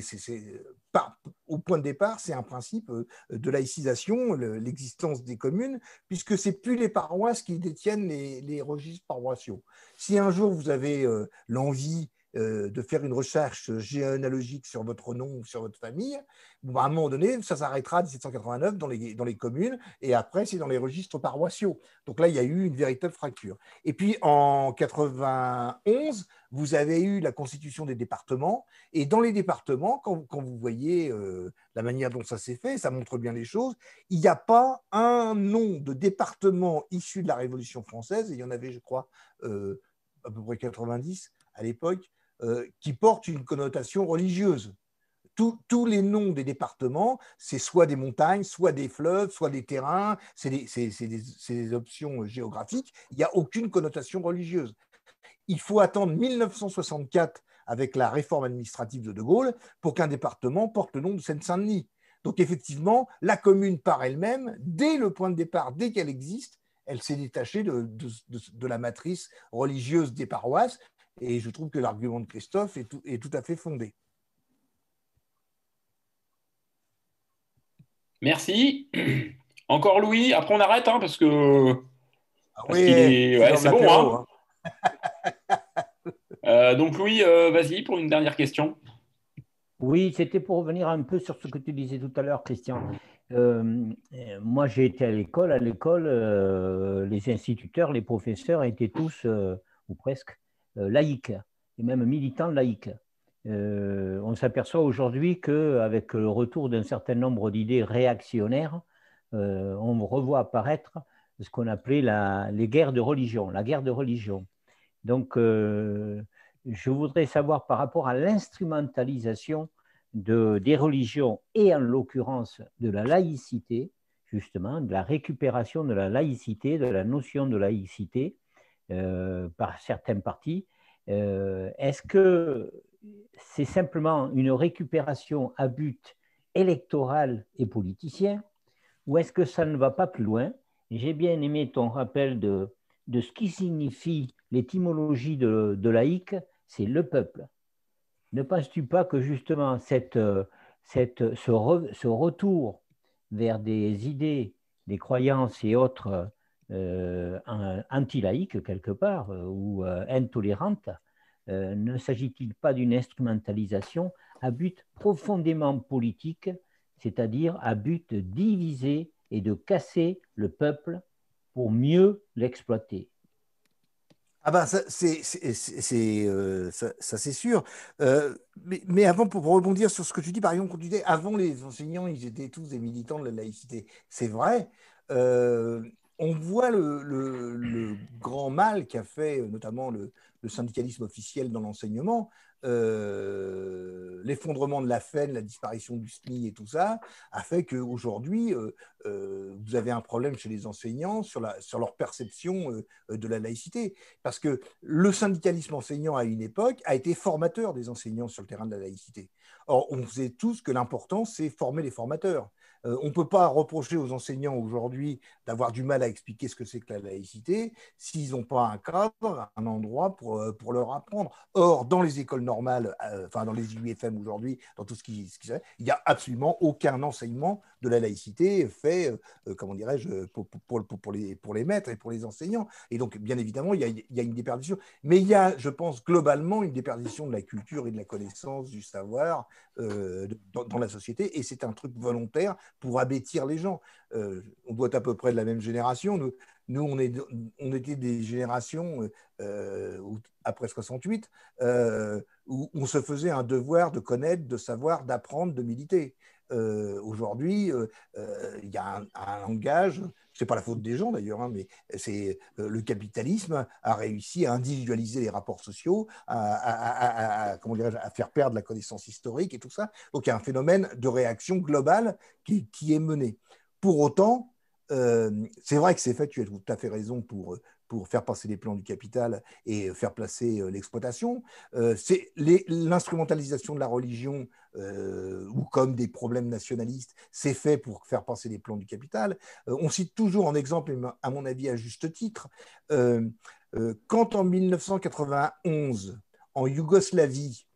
au point de départ, c'est un principe euh, de laïcisation, l'existence des communes, puisque c'est plus les paroisses qui détiennent les, registres paroissiaux. Si un jour vous avez euh, l'envie euh, de faire une recherche généalogique sur votre nom, ou sur votre famille, à un moment donné, ça s'arrêtera à 1789 dans les, dans les communes, et après, c'est dans les registres paroissiaux. Donc là, il y a eu une véritable fracture. Et puis, en 91, vous avez eu la constitution des départements, et dans les départements, quand, vous voyez euh, la manière dont ça s'est fait, ça montre bien les choses, il n'y a pas un nom de département issu de la Révolution française, et il y en avait, je crois, euh, à peu près 90 à l'époque, euh, qui portent une connotation religieuse. tous les noms des départements, c'est soit des montagnes, soit des fleuves, soit des terrains, c'est des, options géographiques. Il n'y a aucune connotation religieuse. Il faut attendre 1964 avec la réforme administrative de De Gaulle pour qu'un département porte le nom de Seine-Saint-Denis. Donc effectivement, la commune par elle-même, dès le point de départ, dès qu'elle existe, elle s'est détachée de, la matrice religieuse des paroisses et je trouve que l'argument de Christophe est tout, est tout, à fait fondé.
Merci.
Encore Louis,
après on arrête, hein, parce que. Ah oui, c'est bon. Hein. Hein. Euh, donc Louis, euh, vas-y pour une dernière question.
Oui, c'était pour revenir un peu sur ce que tu disais tout à l'heure, Christian. Euh, moi, j'ai été à l'école. À l'école, les instituteurs, les professeurs étaient tous, ou presque, euh, laïque et même militant laïque. Euh, on s'aperçoit aujourd'hui qu'avec le retour d'un certain nombre d'idées réactionnaires, euh, on revoit apparaître ce qu'on appelait les guerres de religion, la guerre de religion. Donc, je voudrais savoir par rapport à l'instrumentalisation des religions et en l'occurrence de la laïcité, justement, de la récupération de la laïcité, de la notion de laïcité, euh, par certains partis. Euh, est-ce que c'est simplement une récupération à but électoral et politicien ou est-ce que ça ne va pas plus loin J'ai bien aimé ton rappel de, de ce qui signifie l'étymologie de, de laïque, c'est le peuple. Ne penses-tu pas que justement cette, euh, cette, ce retour vers des idées, des croyances et autres euh, anti-laïque quelque part euh, ou euh, intolérante Ne s'agit-il pas d'une instrumentalisation à but profondément politique, c'est-à-dire à but de diviser et de casser le
peuple pour mieux l'exploiter ah ben ça c'est ça, c'est sûr. mais, avant pour, rebondir sur ce que tu dis, par exemple, quand tu dis avant les enseignants ils étaient tous des militants de la laïcité, c'est vrai on voit le, grand mal qu'a fait euh, notamment le, syndicalisme officiel dans l'enseignement, euh, l'effondrement de la FEN, la disparition du SNI et tout ça, a fait qu'aujourd'hui, euh, vous avez un problème chez les enseignants sur, sur leur perception de la laïcité. Parce que le syndicalisme enseignant à une époque a été formateur des enseignants sur le terrain de la laïcité. Or, on faisait tous que l'important, c'est former les formateurs. Euh, on ne peut pas reprocher aux enseignants aujourd'hui d'avoir du mal à expliquer ce que c'est que la laïcité s'ils n'ont pas un cadre, un endroit euh, pour, leur apprendre. Or, dans les écoles normales, euh, enfin dans les UFM aujourd'hui, dans tout ce qui, ce fait, il n'y a absolument aucun enseignement de la laïcité fait, comment dirais-je, pour, pour, les, maîtres et pour les enseignants. Et donc, bien évidemment, il y a, une déperdition. Mais il y a, je pense, globalement, une déperdition de la culture et de la connaissance, du savoir dans, la société. Et c'est un truc volontaire pour abêtir les gens. Euh, on doit être à peu près de la même génération. Nous, nous on, était des générations euh, euh, après 68 où on se faisait un devoir de connaître, de savoir, d'apprendre, de militer. Aujourd'hui, il y a un langage c'est pas la faute des gens d'ailleurs, hein, mais c'est euh, le capitalisme a réussi à individualiser les rapports sociaux, à, à, faire perdre la connaissance historique et tout ça. Donc il y a un phénomène de réaction globale qui est mené. Pour autant, euh, c'est vrai que c'est fait, tu as tout à fait raison euh, pour, faire passer les plans du capital et euh, faire placer l'exploitation. c'est l'instrumentalisation de la religion ou comme des problèmes nationalistes, c'est fait pour faire passer les plans du capital. on cite toujours en exemple, à mon avis à juste titre, quand en 1991, en Yougoslavie,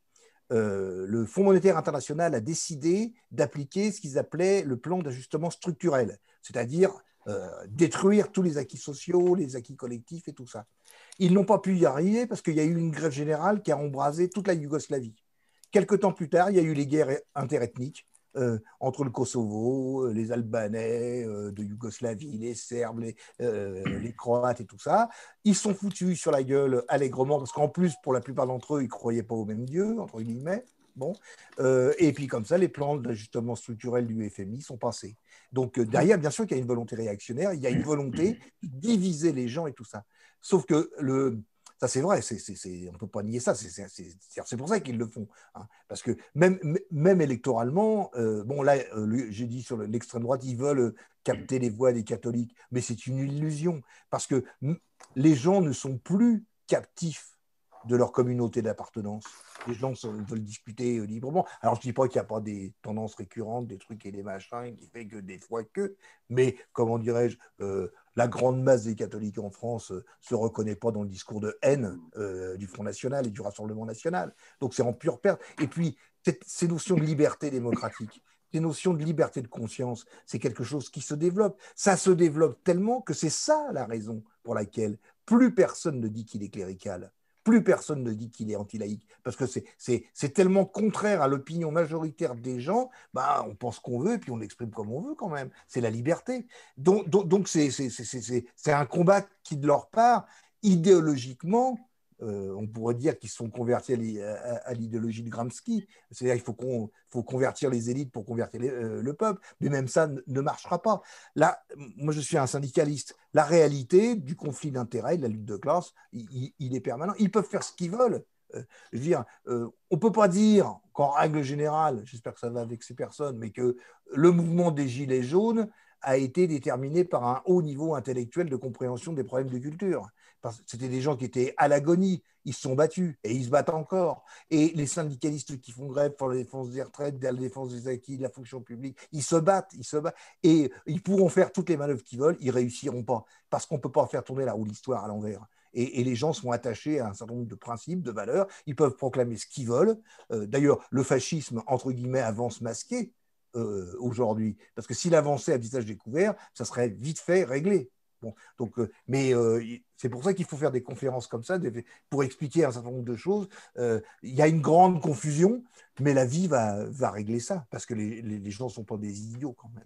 le Fonds monétaire international a décidé d'appliquer ce qu'ils appelaient le plan d'ajustement structurel c'est-à-dire euh, détruire tous les acquis sociaux, les acquis collectifs et tout ça. Ils n'ont pas pu y arriver parce qu'il y a eu une grève générale qui a embrasé toute la Yougoslavie. Quelque temps plus tard, il y a eu les guerres interethniques euh, entre le Kosovo, euh, les Albanais de Yougoslavie, les Serbes, les, Croates et tout ça. Ils sont foutus sur la gueule allègrement parce qu'en plus, pour la plupart d'entre eux, ils ne croyaient pas au même Dieu, entre guillemets. Euh, et puis comme ça, les plans d'ajustement structurel du FMI sont passés. Donc euh, derrière, bien sûr qu'il y a une volonté réactionnaire, il y a une volonté de diviser les gens et tout ça. Sauf que le, ça c'est vrai, on ne peut pas nier ça, c'est pour ça qu'ils le font. Hein. parce que même, électoralement, euh, bon là, j'ai dit sur l'extrême droite, ils veulent capter les voix des catholiques, mais c'est une illusion, parce que les gens ne sont plus captifs de leur communauté d'appartenance. Les gens veulent discuter euh, librement. Alors, je ne dis pas qu'il n'y a pas des tendances récurrentes, des trucs et des machins, qui fait que des fois que, mais comment dirais-je, euh, la grande masse des catholiques en France ne euh, se reconnaît pas dans le discours de haine du Front National et du Rassemblement National. Donc, c'est en pure perte. Et puis, ces notions de liberté démocratique, ces notions de liberté de conscience, c'est quelque chose qui se développe. Ça se développe tellement que c'est ça la raison pour laquelle plus personne ne dit qu'il est clérical plus personne ne dit qu'il est anti-laïque, parce que c'est tellement contraire à l'opinion majoritaire des gens, bah, on pense qu'on veut, puis on l'exprime comme on veut quand même. C'est la liberté. Donc c'est un combat qui, de leur part, idéologiquement, euh, on pourrait dire qu'ils sont convertis à, l'idéologie de Gramsci. C'est-à-dire qu'il faut, convertir les élites pour convertir euh, le peuple, mais même ça ne, marchera pas. Là, moi je suis un syndicaliste. La réalité du conflit d'intérêts, de la lutte de classe, il, est permanent. Ils peuvent faire ce qu'ils veulent. Euh, on ne peut pas dire qu'en règle générale, j'espère que ça va avec ces personnes, mais que le mouvement des Gilets jaunes a été déterminé par un haut niveau intellectuel de compréhension des problèmes de culture. C'était des gens qui étaient à l'agonie. Ils se sont battus et ils se battent encore. Et les syndicalistes qui font grève pour la défense des retraites, la défense des acquis, de la fonction publique, ils se battent, ils se battent. Et ils pourront faire toutes les manœuvres qu'ils veulent, ils réussiront pas. Parce qu'on ne peut pas faire tourner la roue l'histoire à l'envers. Et, les gens sont attachés à un certain nombre de principes, de valeurs. Ils peuvent proclamer ce qu'ils veulent. Euh, d'ailleurs, le fascisme, entre guillemets, avance masqué. Euh, aujourd'hui. Parce que s'il avançait à visage découvert, ça serait vite fait réglé donc, euh, mais euh, c'est pour ça qu'il faut faire des conférences comme ça, pour expliquer un certain nombre de choses. Euh, il y a une grande confusion, mais la vie va, régler ça, parce que les, gens ne sont pas des idiots quand même.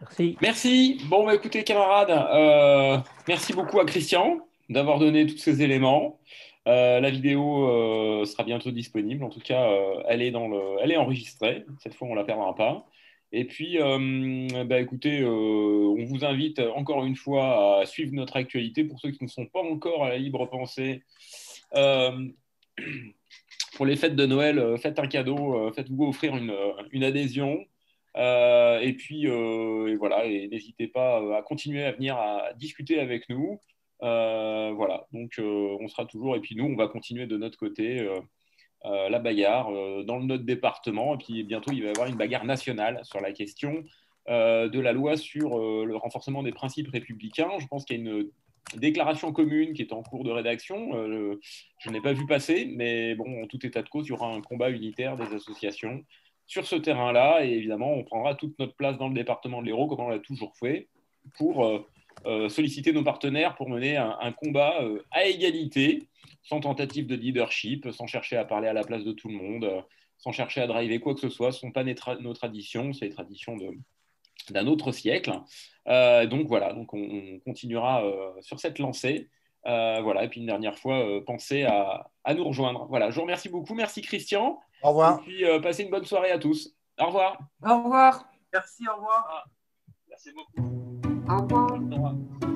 Merci. Merci. Bon, bah, écoutez, camarades, merci beaucoup à Christian d'avoir donné tous ces éléments. la vidéo sera bientôt disponible. En tout cas, elle, est dans elle est enregistrée. Cette fois, on ne la perdra pas. Et puis, euh, bah, écoutez, euh, on vous invite encore une fois à suivre notre actualité pour ceux qui ne sont pas encore à la libre pensée. Euh, pour les fêtes de Noël, faites un cadeau, faites-vous offrir une, adhésion. et puis, voilà, n'hésitez pas à continuer à venir à discuter avec nous. voilà, donc on sera toujours, et puis nous, on va continuer de notre côté euh, la bagarre euh, dans notre département. Et puis bientôt, il va y avoir une bagarre nationale sur la question euh, de la loi sur le renforcement des principes républicains. Je pense qu'il y a une déclaration commune qui est en cours de rédaction. je n'ai pas vu passer, mais bon, en tout état de cause, il y aura un combat unitaire des associations sur ce terrain-là. Et évidemment, on prendra toute notre place dans le département de l'Hérault, comme on l'a toujours fait, pour solliciter nos partenaires pour mener un combat à égalité sans tentative de leadership, sans chercher à parler à la place de tout le monde, euh, sans chercher à driver quoi que ce soit. Ce ne sont pas nos traditions, c'est les traditions de, d'un autre siècle. Euh, donc voilà, donc on, continuera euh, sur cette lancée. voilà, et puis une dernière fois, pensez à, nous rejoindre. Voilà, je vous remercie beaucoup. Merci Christian. Au revoir. Et puis passez une bonne soirée à tous. Au revoir. Au revoir.
Merci, au revoir. Merci beaucoup. Au revoir. Au revoir.